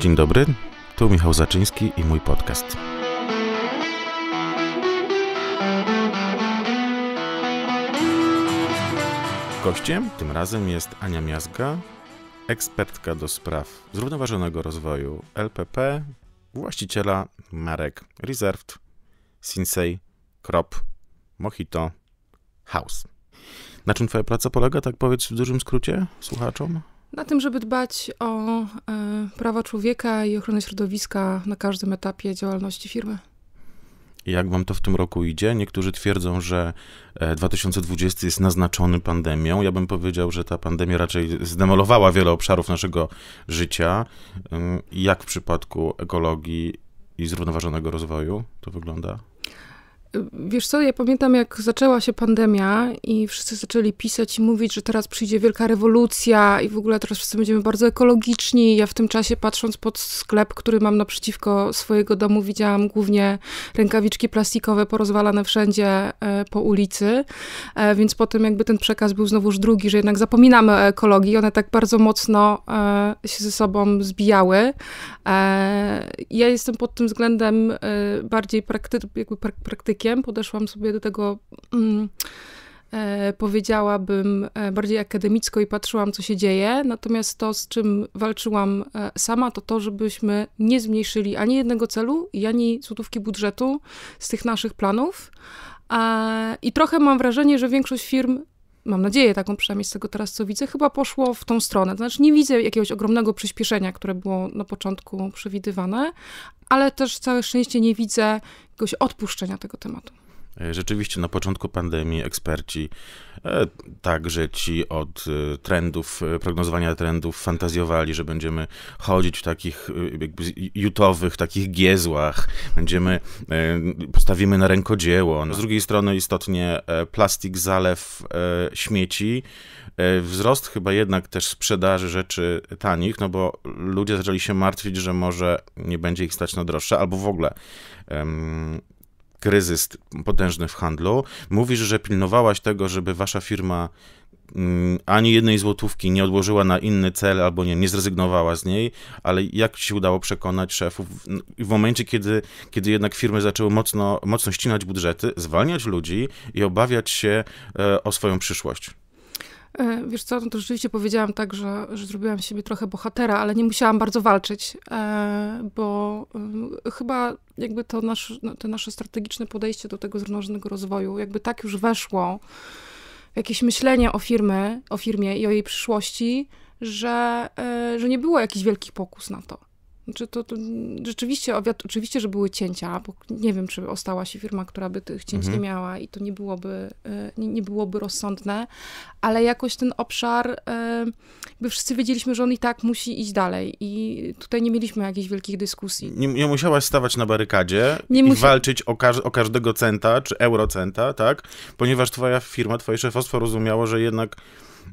Dzień dobry, tu Michał Zaczyński i mój podcast. Gościem tym razem jest Ania Miazga, ekspertka do spraw zrównoważonego rozwoju LPP, właściciela marek Reserved, Sinsei, Crop, Mojito, House. Na czym twoja praca polega, tak powiedz w dużym skrócie słuchaczom? na tym, żeby dbać o e, prawa człowieka i ochronę środowiska na każdym etapie działalności firmy. Jak wam to w tym roku idzie? Niektórzy twierdzą, że 2020 e, jest naznaczony pandemią. Ja bym powiedział, że ta pandemia raczej zdemolowała wiele obszarów naszego życia. Jak w przypadku ekologii i zrównoważonego rozwoju to wygląda? Wiesz co, ja pamiętam jak zaczęła się pandemia i wszyscy zaczęli pisać i mówić, że teraz przyjdzie wielka rewolucja i w ogóle teraz wszyscy będziemy bardzo ekologiczni. Ja w tym czasie patrząc pod sklep, który mam naprzeciwko swojego domu, widziałam głównie rękawiczki plastikowe porozwalane wszędzie e, po ulicy, e, więc potem jakby ten przekaz był znowuż drugi, że jednak zapominamy o ekologii. One tak bardzo mocno e, się ze sobą zbijały. Ja jestem pod tym względem bardziej prakty jakby praktyk krytykiem, podeszłam sobie do tego. Mm, E, powiedziałabym, e, bardziej akademicko i patrzyłam, co się dzieje. Natomiast to, z czym walczyłam e, sama, to to, żebyśmy nie zmniejszyli ani jednego celu, ani złotówki budżetu z tych naszych planów. I trochę mam wrażenie, że większość firm mam nadzieję taką przynajmniej z tego teraz, co widzę, chyba poszło w tą stronę. To znaczy nie widzę jakiegoś ogromnego przyspieszenia, które było na początku przewidywane, ale też całe szczęście nie widzę jakiegoś odpuszczenia tego tematu. E, rzeczywiście na początku pandemii eksperci, e, także ci od e, trendów, prognozowania trendów, fantazjowali, że będziemy chodzić w takich jakby jutowych, takich giezłach, będziemy, postawimy na rękodzieło. No, z drugiej strony istotnie plastik, zalew śmieci, wzrost chyba jednak też sprzedaży rzeczy tanich, no bo ludzie zaczęli się martwić, że może nie będzie ich stać na droższe, albo w ogóle kryzys potężny w handlu. Mówisz, że pilnowałaś tego, żeby wasza firma mm, ani jednej złotówki nie odłożyła na inny cel albo nie, nie zrezygnowała z niej, ale jak się udało przekonać szefów w momencie, kiedy, kiedy jednak firmy zaczęły mocno, mocno ścinać budżety, zwalniać ludzi i obawiać się e, o swoją przyszłość? E, wiesz co, no to rzeczywiście powiedziałam tak, że, że zrobiłam siebie trochę bohatera, ale nie musiałam bardzo walczyć, e, bo e, chyba jakby to nasz, no, to nasze strategiczne podejście do tego zrównoważonego rozwoju, jakby tak już weszło w jakieś myślenie o firmy, o firmie i o jej przyszłości, że, że nie było jakichś wielkich pokus na to czy to, to rzeczywiście, oczywiście, że były cięcia, bo nie wiem, czy ostała się firma, która by tych cięć mhm. nie miała i to nie byłoby, e, nie, nie byłoby rozsądne, ale jakoś ten obszar, e, by wszyscy wiedzieliśmy, że on i tak musi iść dalej i tutaj nie mieliśmy jakichś wielkich dyskusji. Nie, nie musiałaś stawać na barykadzie nie i musia... walczyć o, każ o każdego centa czy eurocenta, tak? Ponieważ twoja firma, twoje szefostwo rozumiało, że jednak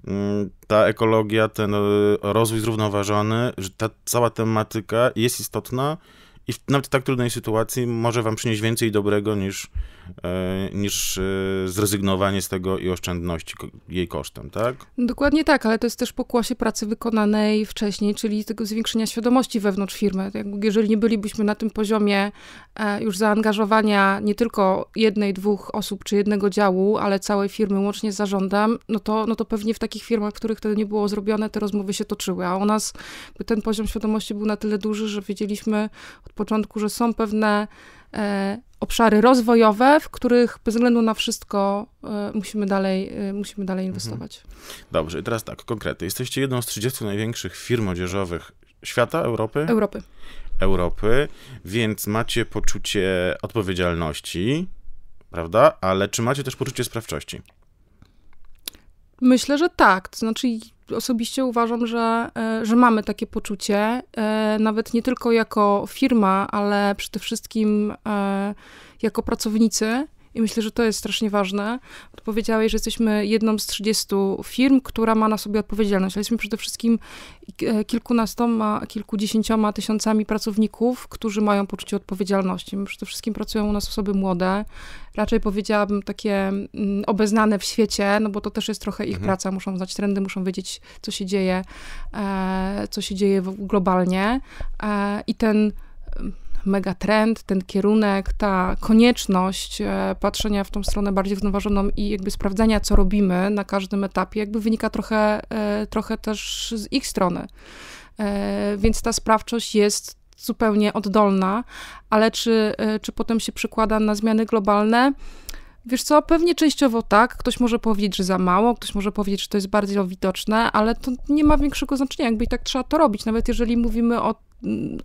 Mm, ta ekologia, ten y, rozwój zrównoważony, że ta cała tematyka jest istotna i w nawet tak trudnej sytuacji może wam przynieść więcej dobrego niż, e, niż e, zrezygnowanie z tego i oszczędności jej kosztem, tak? Dokładnie tak, ale to jest też pokłosie pracy wykonanej wcześniej, czyli tego zwiększenia świadomości wewnątrz firmy. Jeżeli nie bylibyśmy na tym poziomie e, już zaangażowania nie tylko jednej, dwóch osób czy jednego działu, ale całej firmy łącznie z zarządem, no to, no to pewnie w takich firmach, w których to nie było zrobione, te rozmowy się toczyły, a u nas ten poziom świadomości był na tyle duży, że wiedzieliśmy od początku, że są pewne e, obszary rozwojowe, w których bez względu na wszystko e, musimy dalej, e, musimy dalej mhm. inwestować. Dobrze, i teraz tak, konkrety. Jesteście jedną z 30 największych firm odzieżowych świata, Europy? Europy. Europy, więc macie poczucie odpowiedzialności, prawda? Ale czy macie też poczucie sprawczości? Myślę, że tak. To znaczy, osobiście uważam, że, e, że mamy takie poczucie, e, nawet nie tylko jako firma, ale przede wszystkim e, jako pracownicy, i myślę, że to jest strasznie ważne. Powiedziałeś, że jesteśmy jedną z 30 firm, która ma na sobie odpowiedzialność, ale jesteśmy przede wszystkim e, kilkunastoma, kilkudziesięcioma tysiącami pracowników, którzy mają poczucie odpowiedzialności. My przede wszystkim pracują u nas osoby młode, raczej powiedziałabym takie mm, obeznane w świecie, no bo to też jest trochę ich mhm. praca, muszą znać trendy, muszą wiedzieć, co się dzieje, e, co się dzieje globalnie. E, I ten megatrend, ten kierunek, ta konieczność e, patrzenia w tą stronę bardziej zrównoważoną i jakby sprawdzania, co robimy na każdym etapie, jakby wynika trochę, e, trochę też z ich strony. E, więc ta sprawczość jest zupełnie oddolna, ale czy, czy potem się przekłada na zmiany globalne? Wiesz co, pewnie częściowo tak. Ktoś może powiedzieć, że za mało, ktoś może powiedzieć, że to jest bardziej widoczne, ale to nie ma większego znaczenia, jakby i tak trzeba to robić. Nawet jeżeli mówimy o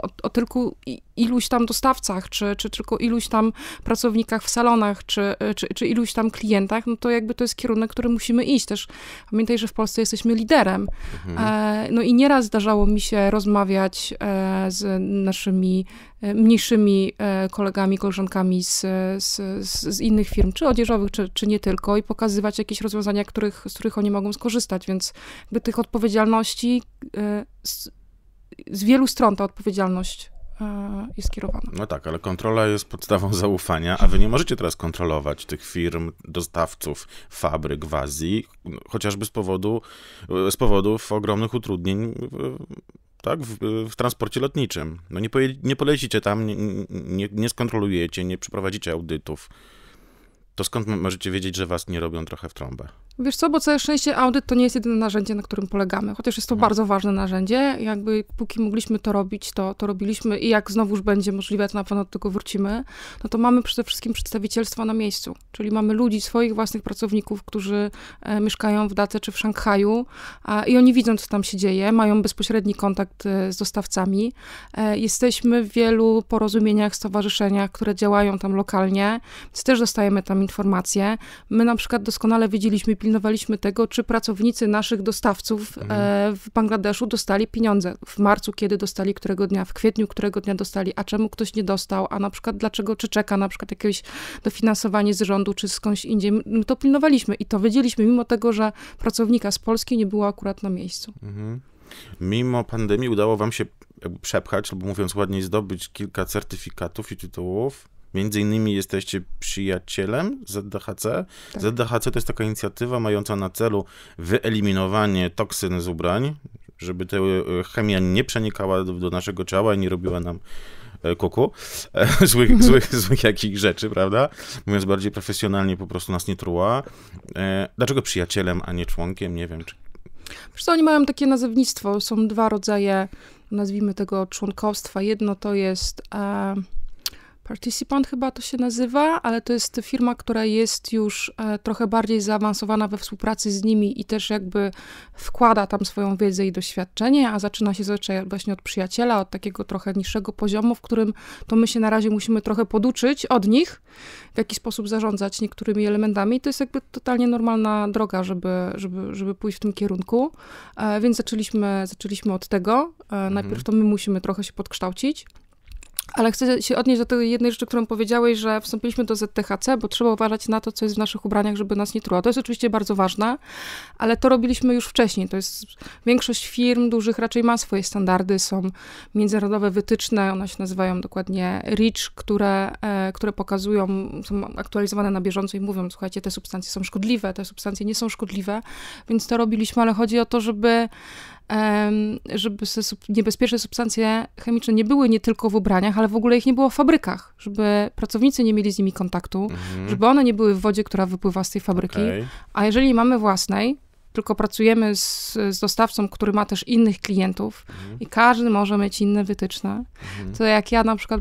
o, o tylko iluś tam dostawcach, czy, czy tylko iluś tam pracownikach w salonach, czy, czy, czy iluś tam klientach, no to jakby to jest kierunek, który musimy iść. Też pamiętaj, że w Polsce jesteśmy liderem. Mhm. E, no i nieraz zdarzało mi się rozmawiać e, z naszymi e, mniejszymi kolegami, koleżankami z, z, z innych firm, czy odzieżowych, czy, czy nie tylko, i pokazywać jakieś rozwiązania, których, z których oni mogą skorzystać. Więc by tych odpowiedzialności z wielu stron ta odpowiedzialność e, jest kierowana. No tak, ale kontrola jest podstawą zaufania, a wy nie możecie teraz kontrolować tych firm, dostawców, fabryk w Azji, chociażby z powodu e, z powodów ogromnych utrudnień tak, w, w transporcie lotniczym. No nie, poje, nie polecicie tam, nie, nie, nie skontrolujecie, nie przeprowadzicie audytów. To skąd możecie wiedzieć, że was nie robią trochę w trąbę? Wiesz co, bo całe szczęście audyt to nie jest jedyne narzędzie, na którym polegamy, chociaż jest to mhm. bardzo ważne narzędzie. Jakby póki mogliśmy to robić, to, to robiliśmy i jak znowuż będzie możliwe, to na pewno do tego wrócimy. No to mamy przede wszystkim przedstawicielstwa na miejscu, czyli mamy ludzi, swoich własnych pracowników, którzy e, mieszkają w Dace czy w Szanghaju a, i oni widzą, co tam się dzieje, mają bezpośredni kontakt e, z dostawcami. E, jesteśmy w wielu porozumieniach, stowarzyszeniach, które działają tam lokalnie, więc też dostajemy tam informacje. My na przykład doskonale widzieliśmy. pilnie pilnowaliśmy tego, czy pracownicy naszych dostawców e, mhm. w Bangladeszu dostali pieniądze. W marcu, kiedy dostali, którego dnia, w kwietniu, którego dnia dostali, a czemu ktoś nie dostał, a na przykład dlaczego, czy czeka na przykład jakieś dofinansowanie z rządu, czy skądś indziej. My to pilnowaliśmy i to wiedzieliśmy, mimo tego, że pracownika z Polski nie było akurat na miejscu. Mhm. Mimo pandemii udało wam się przepchać, albo mówiąc ładniej, zdobyć kilka certyfikatów i tytułów. Między innymi jesteście przyjacielem ZDHC. Tak. ZDHC to jest taka inicjatywa mająca na celu wyeliminowanie toksyn z ubrań, żeby ta e, chemia nie przenikała do, do naszego ciała i nie robiła nam e, kuku, e, złych, złych, złych jakich rzeczy, prawda? Mówiąc bardziej profesjonalnie, po prostu nas nie truła. Dlaczego przyjacielem, a nie członkiem? Nie wiem. Czy... Przecież oni mają takie nazewnictwo. Są dwa rodzaje, nazwijmy tego, członkostwa. Jedno to jest... E Participant chyba to się nazywa, ale to jest firma, która jest już e, trochę bardziej zaawansowana we współpracy z nimi i też jakby wkłada tam swoją wiedzę i doświadczenie, a zaczyna się zazwyczaj właśnie od przyjaciela, od takiego trochę niższego poziomu, w którym to my się na razie musimy trochę poduczyć od nich, w jaki sposób zarządzać niektórymi elementami. I to jest jakby totalnie normalna droga, żeby, żeby, żeby pójść w tym kierunku. E, więc zaczęliśmy, zaczęliśmy od tego. E, mhm. Najpierw to my musimy trochę się podkształcić ale chcę się odnieść do tej jednej rzeczy, którą powiedziałeś, że wstąpiliśmy do ZTHC, bo trzeba uważać na to, co jest w naszych ubraniach, żeby nas nie truło. To jest oczywiście bardzo ważne, ale to robiliśmy już wcześniej. To jest większość firm dużych raczej ma swoje standardy, są międzynarodowe wytyczne, one się nazywają dokładnie REACH, które, e, które pokazują, są aktualizowane na bieżąco i mówią, słuchajcie, te substancje są szkodliwe, te substancje nie są szkodliwe, więc to robiliśmy, ale chodzi o to, żeby żeby niebezpieczne substancje chemiczne nie były nie tylko w ubraniach, ale w ogóle ich nie było w fabrykach, żeby pracownicy nie mieli z nimi kontaktu, mhm. żeby one nie były w wodzie, która wypływa z tej fabryki. Okay. A jeżeli mamy własnej, tylko pracujemy z, z dostawcą, który ma też innych klientów mhm. i każdy może mieć inne wytyczne. Mhm. To jak ja na przykład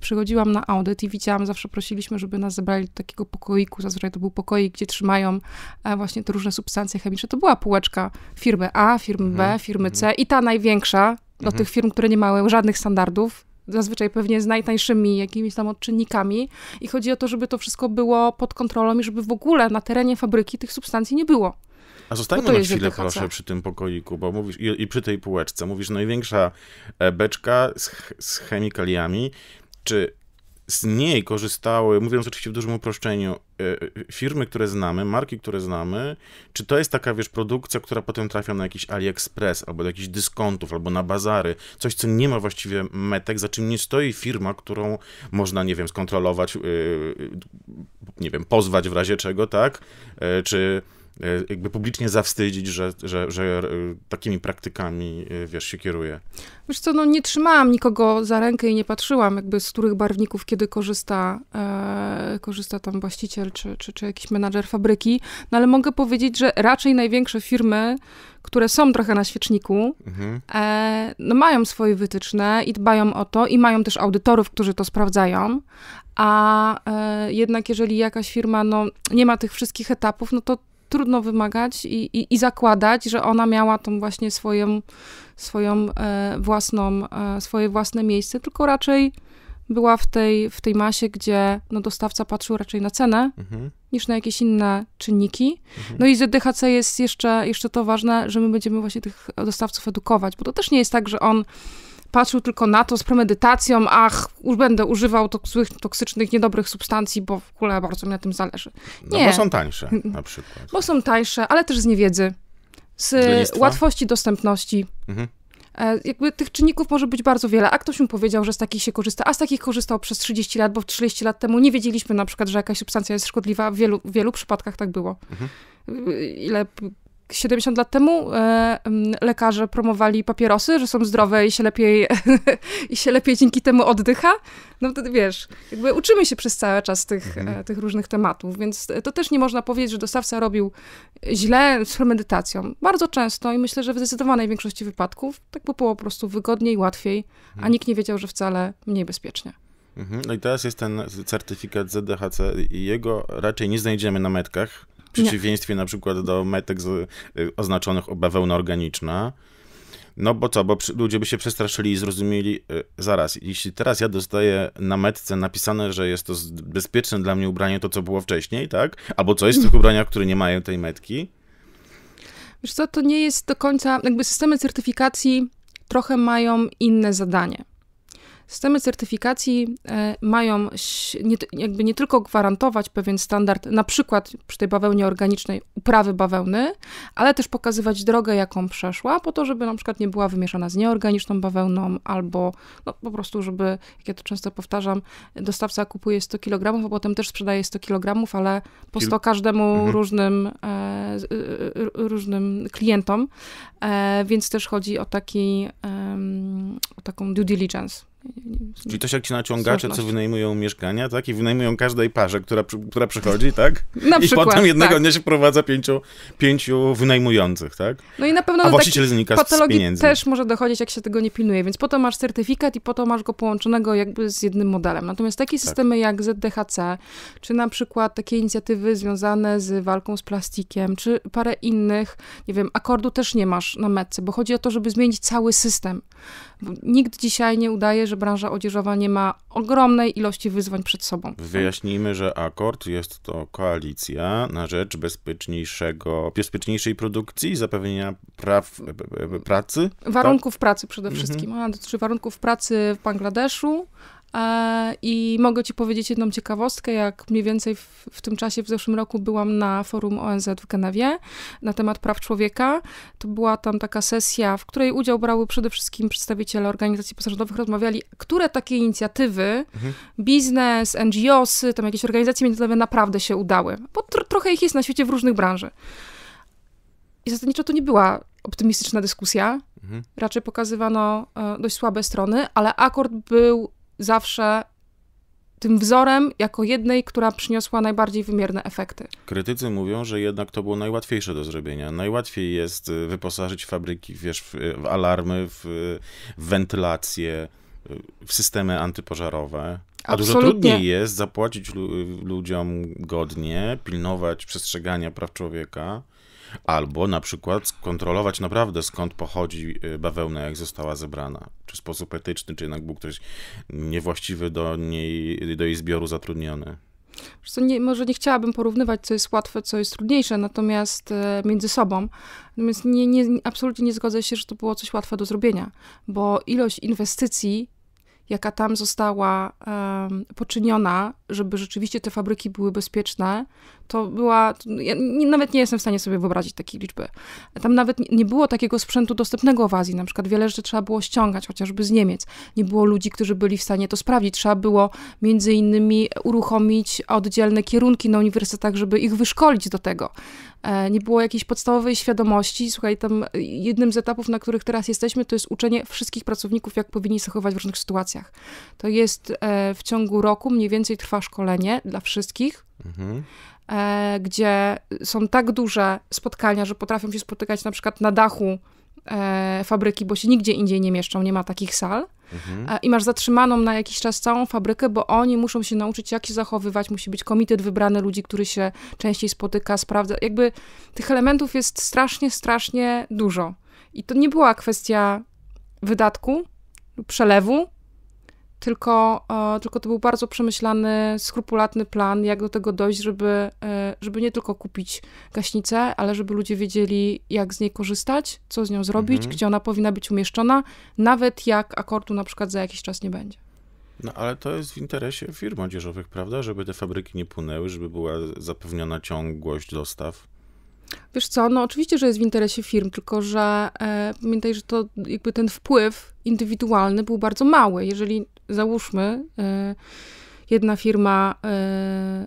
przychodziłam na audyt i widziałam, zawsze prosiliśmy, żeby nas zebrali do takiego pokoiku, zazwyczaj to był pokoik, gdzie trzymają e, właśnie te różne substancje chemiczne. To była półeczka firmy A, firmy mhm. B, firmy C mhm. i ta największa do mhm. tych firm, które nie mają żadnych standardów, zazwyczaj pewnie z najtańszymi jakimiś tam odczynnikami i chodzi o to, żeby to wszystko było pod kontrolą i żeby w ogóle na terenie fabryki tych substancji nie było. A zostańmy na chwilę proszę przy tym pokoiku, bo mówisz i, i, przy tej półeczce. Mówisz największa e, beczka z, z chemikaliami. Czy z niej korzystały, mówiąc oczywiście w dużym uproszczeniu, e, firmy, które znamy, marki, które znamy, czy to jest taka, wiesz, produkcja, która potem trafia na jakiś AliExpress, albo do jakichś dyskontów, albo na bazary, coś, co nie ma właściwie metek, za czym nie stoi firma, którą można, nie wiem, skontrolować, e, nie wiem, pozwać w razie czego, tak, czy Y, jakby publicznie zawstydzić, że, że, że y, takimi praktykami, y, wiesz, się kieruje? Wiesz co, no nie trzymałam nikogo za rękę i nie patrzyłam jakby z których barwników kiedy korzysta, e, korzysta tam właściciel czy, czy, czy jakiś menadżer fabryki, no ale mogę powiedzieć, że raczej największe firmy, które są trochę na świeczniku, mhm. e, no mają swoje wytyczne i dbają o to i mają też audytorów, którzy to sprawdzają, a e, jednak jeżeli jakaś firma no, nie ma tych wszystkich etapów, no to trudno wymagać i, i, i zakładać, że ona miała tą właśnie swoją, swoją e, własną, e, swoje własne miejsce, tylko raczej była w tej, w tej masie, gdzie no, dostawca patrzył raczej na cenę mhm. niż na jakieś inne czynniki. Mhm. No i ZDHC jest jeszcze, jeszcze to ważne, że my będziemy właśnie tych dostawców edukować, bo to też nie jest tak, że on patrzył tylko na to z premedytacją, ach, będę używał złych, toksycznych, niedobrych substancji, bo w ogóle bardzo mi na tym zależy. No, nie. No bo są tańsze na przykład. Bo są tańsze, ale też z niewiedzy, z Lenistwa? łatwości dostępności. Mhm. E, jakby tych czynników może być bardzo wiele. A ktoś mi powiedział, że z takich się korzysta, a z takich korzystał przez 30 lat, bo 30 lat temu nie wiedzieliśmy na przykład, że jakaś substancja jest szkodliwa. W wielu, wielu przypadkach tak było. Mhm. Ile 70 lat temu e, lekarze promowali papierosy, że są zdrowe i się lepiej, i się lepiej dzięki temu oddycha. No to wiesz, jakby uczymy się przez cały czas tych, e, mhm. tych różnych tematów, więc to też nie można powiedzieć, że dostawca robił źle z premedytacją. Bardzo często i myślę, że w zdecydowanej większości wypadków tak by było po prostu wygodniej, łatwiej, mhm. a nikt nie wiedział, że wcale mniej bezpiecznie. Mhm. No i teraz jest ten certyfikat ZDHC i jego raczej nie znajdziemy na metkach. W przeciwieństwie na przykład do metek z, y, oznaczonych bawełna organiczna. No bo co, bo ludzie by się przestraszyli i zrozumieli, y, zaraz, jeśli teraz ja dostaję na metce napisane, że jest to bezpieczne dla mnie ubranie, to co było wcześniej, tak? Albo co jest w tych ubraniach, które nie mają tej metki? Wiesz co, to nie jest do końca, jakby systemy certyfikacji trochę mają inne zadanie. Systemy certyfikacji e, mają nie, jakby nie tylko gwarantować pewien standard, na przykład przy tej bawełnie organicznej uprawy bawełny, ale też pokazywać drogę, jaką przeszła, po to, żeby na przykład nie była wymieszana z nieorganiczną bawełną, albo no, po prostu, żeby, jak ja to często powtarzam, dostawca kupuje 100 kg, a potem też sprzedaje 100 kg, ale po 100 każdemu mhm. różnym, e, e różnym klientom, e, więc też chodzi o, taki, e, o taką due diligence. Czyli to się jak ci naciągacze, co wynajmują mieszkania, tak? I wynajmują każdej parze, która, która przychodzi, tak? Na I przykład, potem jednego tak. dnia się prowadza pięciu, pięciu wynajmujących, tak? No i na pewno A właściciel znika patologii z pieniędzy. też może dochodzić, jak się tego nie pilnuje, więc potem masz certyfikat i potem masz go połączonego jakby z jednym modelem. Natomiast takie tak. systemy jak ZDHC, czy na przykład takie inicjatywy związane z walką z plastikiem, czy parę innych, nie wiem, akordu też nie masz na metce, bo chodzi o to, żeby zmienić cały system. Bo nikt dzisiaj nie udaje, że branża odzieżowa nie ma ogromnej ilości wyzwań przed sobą. Tak. Wyjaśnijmy, że akord jest to koalicja na rzecz bezpieczniejszego, bezpieczniejszej produkcji, zapewnienia praw e, e, pracy. Warunków tak? pracy przede wszystkim. Mhm. Ona dotyczy warunków pracy w Bangladeszu, i mogę Ci powiedzieć jedną ciekawostkę, jak mniej więcej w, w, tym czasie, w zeszłym roku byłam na forum ONZ w Genewie na temat praw człowieka. To była tam taka sesja, w której udział brały przede wszystkim przedstawiciele organizacji pozarządowych, rozmawiali, które takie inicjatywy, mhm. biznes, NGOs, y, tam jakieś organizacje międzynarodowe naprawdę się udały. Bo tr trochę ich jest na świecie w różnych branży. I zasadniczo to nie była optymistyczna dyskusja. Mhm. Raczej pokazywano e, dość słabe strony, ale akord był zawsze tym wzorem jako jednej, która przyniosła najbardziej wymierne efekty. Krytycy mówią, że jednak to było najłatwiejsze do zrobienia. Najłatwiej jest y, wyposażyć fabryki wiesz, w alarmy, w, wentylację, y, w systemy antypożarowe. A Absolutnie. dużo trudniej jest zapłacić lu ludziom godnie, pilnować przestrzegania praw człowieka Albo na przykład skontrolować naprawdę skąd pochodzi y, bawełna, jak została zebrana. Czy sposób etyczny, czy jednak był ktoś niewłaściwy do niej, do jej zbioru zatrudniony. Nie, może nie chciałabym porównywać, co jest łatwe, co jest trudniejsze, natomiast e, między sobą. Natomiast nie, nie, absolutnie nie zgodzę się, że to było coś łatwe do zrobienia, bo ilość inwestycji jaka tam została um, poczyniona, żeby rzeczywiście te fabryki były bezpieczne, to była. Ja nie, nawet nie jestem w stanie sobie wyobrazić takiej liczby. Tam nawet nie, nie było takiego sprzętu dostępnego w Azji. Na przykład wiele rzeczy trzeba było ściągać, chociażby z Niemiec. Nie było ludzi, którzy byli w stanie to sprawdzić. Trzeba było między innymi uruchomić oddzielne kierunki na uniwersytetach, żeby ich wyszkolić do tego. E, nie było jakiejś podstawowej świadomości. Słuchaj, tam e, jednym z etapów, na których teraz jesteśmy, to jest uczenie wszystkich pracowników, jak powinni zachować w różnych sytuacjach. To jest e, w ciągu roku mniej więcej trwa szkolenie dla wszystkich. Mhm gdzie są tak duże spotkania, że potrafią się spotykać na przykład na dachu e, fabryki, bo się nigdzie indziej nie mieszczą, nie ma takich sal. Mhm. E, I masz zatrzymaną na jakiś czas całą fabrykę, bo oni muszą się nauczyć, jak się zachowywać. Musi być komitet wybrany ludzi, który się częściej spotyka, sprawdza. Jakby tych elementów jest strasznie, strasznie dużo. I to nie była kwestia wydatku, przelewu, tylko, e, tylko to był bardzo przemyślany, skrupulatny plan, jak do tego dojść, żeby, e, żeby nie tylko kupić gaśnicę, ale żeby ludzie wiedzieli, jak z niej korzystać, co z nią zrobić, mhm. gdzie ona powinna być umieszczona, nawet jak akordu na przykład za jakiś czas nie będzie. No ale to jest w interesie firm odzieżowych, prawda? Żeby te fabryki nie płynęły, żeby była zapewniona ciągłość dostaw. Wiesz co, no oczywiście, że jest w interesie firm, tylko że e, pamiętaj, że to jakby ten wpływ indywidualny był bardzo mały. Jeżeli załóżmy, e, jedna firma e,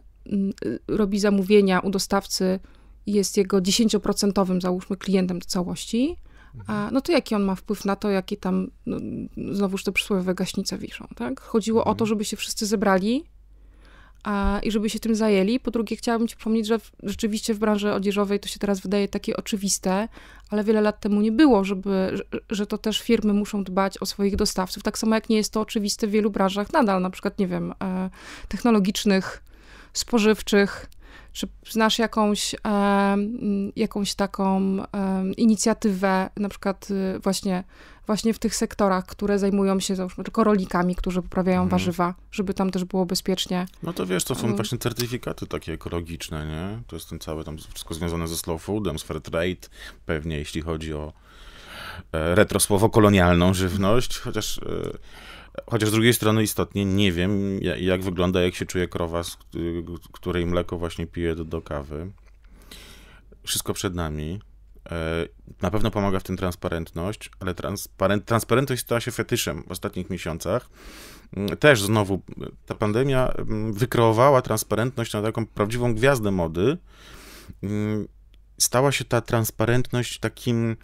robi zamówienia u dostawcy i jest jego 10% załóżmy klientem do całości, a, mhm. no to jaki on ma wpływ na to, jakie tam, no, znowuż te przysłowiowe gaśnice wiszą, tak? Chodziło mhm. o to, mhm. żeby się wszyscy zebrali a, i żeby się tym zajęli. Po drugie, chciałabym Ci przypomnieć, że w, rzeczywiście w branży odzieżowej to się teraz wydaje takie oczywiste, ale wiele lat temu nie było, żeby, że, że to też firmy muszą dbać o swoich dostawców. Tak samo jak nie jest to oczywiste w wielu branżach nadal, na przykład, nie wiem, e, technologicznych, spożywczych czy znasz jakąś, jakąś taką inicjatywę, na przykład y, właśnie, właśnie w tych sektorach, które zajmują się tylko rolnikami, którzy poprawiają mhm. warzywa, żeby tam też było bezpiecznie? No to wiesz, to są właśnie certyfikaty takie ekologiczne, nie? To jest ten cały tam wszystko związane ze slow foodem, z fair trade, pewnie jeśli chodzi o e, retro słowo kolonialną żywność, chociaż e, Chociaż z drugiej strony istotnie nie wiem, jak wygląda, jak się czuje krowa, z y, której mleko właśnie pije do, do kawy. Wszystko przed nami. E, na pewno pomaga w tym transparentność, ale transparent, transparentność stała się fetyszem w ostatnich miesiącach. Mm, też znowu ta pandemia mm, wykreowała transparentność na taką prawdziwą gwiazdę mody. Mm, stała się ta transparentność takim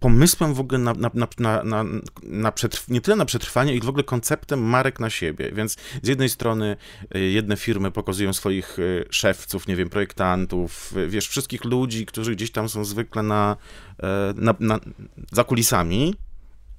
pomysłem w ogóle na, na, na, na, na przetrw- nie tyle na przetrwanie, i w ogóle konceptem marek na siebie. Więc z jednej strony y, jedne firmy pokazują swoich y, szewców, nie wiem, projektantów, y, wiesz, wszystkich ludzi, którzy gdzieś tam są zwykle na, e, na, na za kulisami,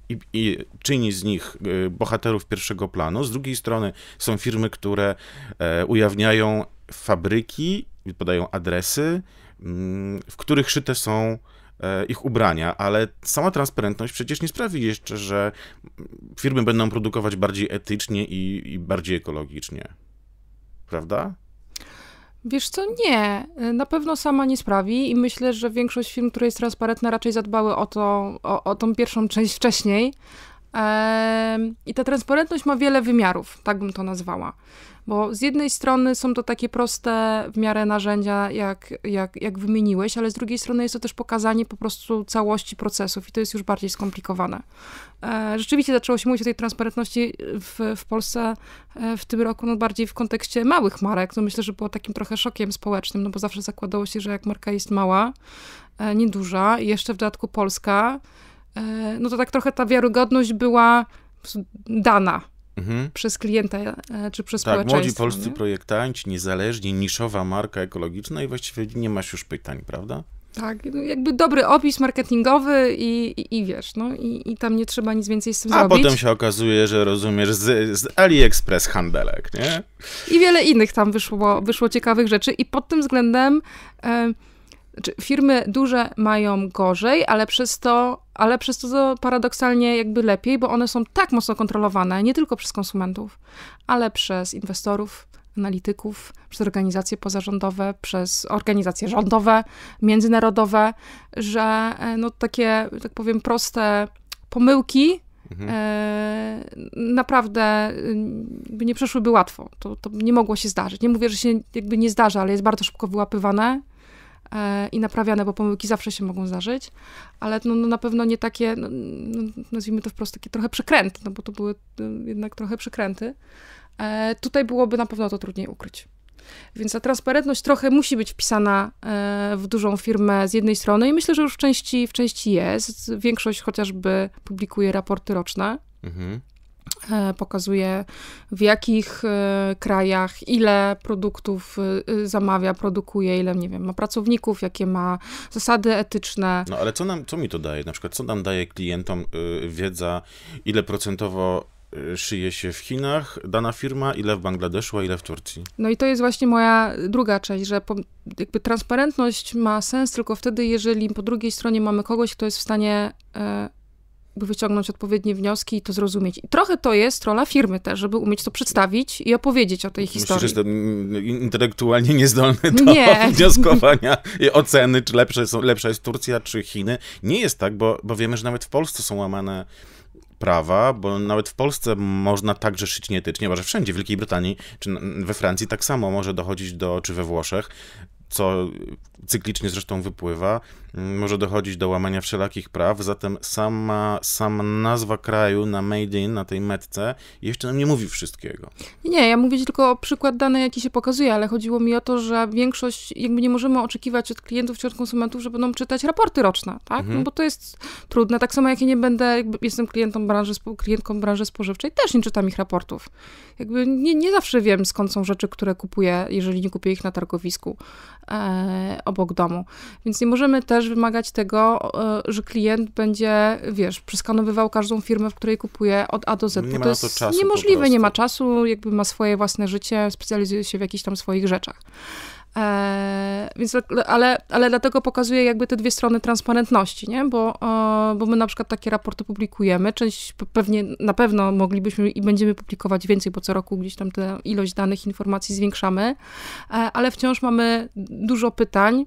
i, i, czyni z nich bohaterów pierwszego planu. Z drugiej strony są firmy, które e, ujawniają fabryki, podają adresy, mm, w których szyte są E, ich ubrania, ale sama transparentność przecież nie sprawi jeszcze, że firmy będą produkować bardziej etycznie i, i bardziej ekologicznie. Prawda? Wiesz co, nie. Na pewno sama nie sprawi i myślę, że większość firm, które jest transparentna, raczej zadbały o, to, o, o tą pierwszą część wcześniej. I ta transparentność ma wiele wymiarów, tak bym to nazwała. Bo z jednej strony są to takie proste w miarę narzędzia, jak, jak, jak wymieniłeś, ale z drugiej strony jest to też pokazanie po prostu całości procesów i to jest już bardziej skomplikowane. E, rzeczywiście zaczęło się mówić o tej transparentności w, w Polsce e, w tym roku, no bardziej w kontekście małych marek. No myślę, że było takim trochę szokiem społecznym, no bo zawsze zakładało się, że jak marka jest mała, e, nieduża i jeszcze w dodatku Polska, no to tak trochę ta wiarygodność była dana mhm. przez klienta e, czy przez tak, społeczeństwo. Tak, młodzi polscy nie? projektanci, niezależni, niszowa marka ekologiczna i właściwie nie masz już pytań, prawda? Tak, no jakby dobry opis marketingowy i, i, i wiesz, no i, i, tam nie trzeba nic więcej z tym A zrobić. A potem się okazuje, że rozumiesz z, z AliExpress handelek, nie? I wiele innych tam wyszło, wyszło ciekawych rzeczy i pod tym względem e, znaczy firmy duże mają gorzej, ale przez to ale przez to paradoksalnie jakby lepiej, bo one są tak mocno kontrolowane, nie tylko przez konsumentów, ale przez inwestorów, analityków, przez organizacje pozarządowe, przez organizacje rządowe, międzynarodowe, że e, no takie, tak powiem, proste pomyłki mhm. e, naprawdę mm, nie przeszłyby łatwo. To, to nie mogło się zdarzyć. Nie mówię, że się jakby nie zdarza, ale jest bardzo szybko wyłapywane i naprawiane, bo pomyłki zawsze się mogą zdarzyć, ale no, no na pewno nie takie, no, no nazwijmy to wprost, takie trochę przekręty, no bo to były y, jednak trochę przekręty. E, tutaj byłoby na pewno to trudniej ukryć. Więc ta transparentność trochę musi być wpisana e, w dużą firmę z jednej strony i myślę, że już w części, w części jest. Większość chociażby publikuje raporty roczne. Mhm. E, pokazuje w jakich e, krajach, ile produktów e, zamawia, produkuje, ile, nie wiem, ma pracowników, jakie ma zasady etyczne. No ale co nam, co mi to daje? Na przykład co nam daje klientom wiedza, ile procentowo szyje się w Chinach dana firma, ile w Bangladeszu, a ile w Turcji. No i to jest właśnie moja druga część, że po, jakby transparentność ma sens tylko wtedy, jeżeli po drugiej stronie mamy kogoś, kto jest w stanie by wyciągnąć odpowiednie wnioski i to zrozumieć. I trochę to jest rola firmy też, żeby umieć to przedstawić i opowiedzieć o tej Myślisz, historii. Myślisz, że jestem mm, mm, intelektualnie niezdolny do nie. wnioskowania i oceny, czy lepsze są, lepsza jest Turcja, czy Chiny. Nie jest tak, bo, bo wiemy, że nawet w Polsce są łamane prawa, bo nawet w Polsce można także szyć nieetycznie, bo że wszędzie, w Wielkiej Brytanii czy we Francji tak samo może dochodzić do, czy we Włoszech, co cyklicznie zresztą wypływa, może dochodzić do łamania wszelakich praw, zatem sama, sama nazwa kraju na Made in, na tej metce, jeszcze nam nie mówi wszystkiego. Nie, ja mówię tylko o przykład dane, jaki się pokazuje, ale chodziło mi o to, że większość, jakby nie możemy oczekiwać od klientów czy od konsumentów, że będą czytać raporty roczne, tak? Mhm. No bo to jest trudne, tak samo jak ja nie będę, jakby jestem klientą branży, klientką branży spożywczej, też nie czytam ich raportów. Jakby nie, nie zawsze wiem, skąd są rzeczy, które kupuję, jeżeli nie kupię ich na targowisku e, obok domu. Więc nie możemy też też wymagać tego, e, że klient będzie, wiesz, przeskanowywał każdą firmę, w której kupuje od A do Z. Nie ma to, to czasu. Niemożliwe, nie ma czasu, jakby ma swoje własne życie, specjalizuje się w jakichś tam swoich rzeczach. E, więc, tak, ale, ale dlatego pokazuję jakby te dwie strony transparentności, nie? Bo, e, bo my na przykład takie raporty publikujemy, część pewnie, na pewno moglibyśmy i będziemy publikować więcej, bo co roku gdzieś tam tę ilość danych, informacji zwiększamy, e, ale wciąż mamy dużo pytań,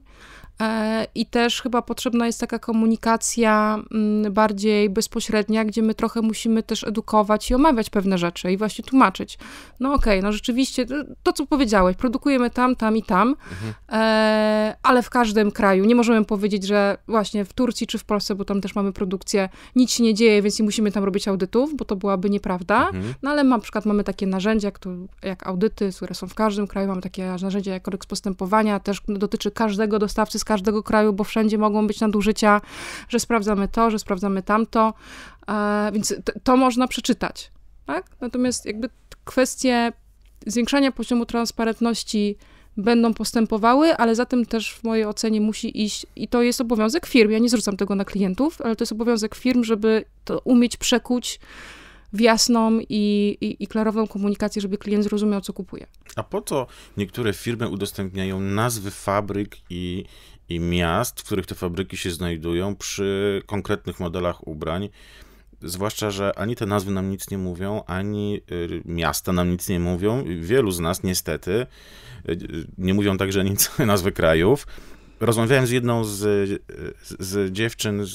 E, I też chyba potrzebna jest taka komunikacja mm, bardziej bezpośrednia, gdzie my trochę musimy też edukować i omawiać pewne rzeczy i właśnie tłumaczyć. No okej, okay, no rzeczywiście, to co powiedziałeś, produkujemy tam, tam i tam, mhm. E, ale w każdym kraju. Nie możemy powiedzieć, że właśnie w Turcji czy w Polsce, bo tam też mamy produkcję, nic się nie dzieje, więc nie musimy tam robić audytów, bo to byłaby nieprawda. Mhm. No ale na przykład mamy takie narzędzia, jak audyty, które są w każdym kraju, mamy takie narzędzia jak kodeks postępowania, też dotyczy każdego dostawcy z każdego kraju, bo wszędzie mogą być nadużycia, że sprawdzamy to, że sprawdzamy tamto, e, więc to można przeczytać. Tak? Natomiast jakby kwestie zwiększania poziomu transparentności będą postępowały, ale za tym też w mojej ocenie musi iść i to jest obowiązek firm. Ja nie zrzucam tego na klientów, ale to jest obowiązek firm, żeby to umieć przekuć w jasną i, i, i, klarowną komunikację, żeby klient zrozumiał, co kupuje. A po co niektóre firmy udostępniają nazwy fabryk i i miast, w których te fabryki się znajdują, przy konkretnych modelach ubrań. Zwłaszcza, że ani te nazwy nam nic nie mówią, ani y, miasta nam nic nie mówią. Wielu z nas niestety y, y, nie mówią także nic nazwy krajów rozmawiałem z jedną z, z, z dziewczyn z,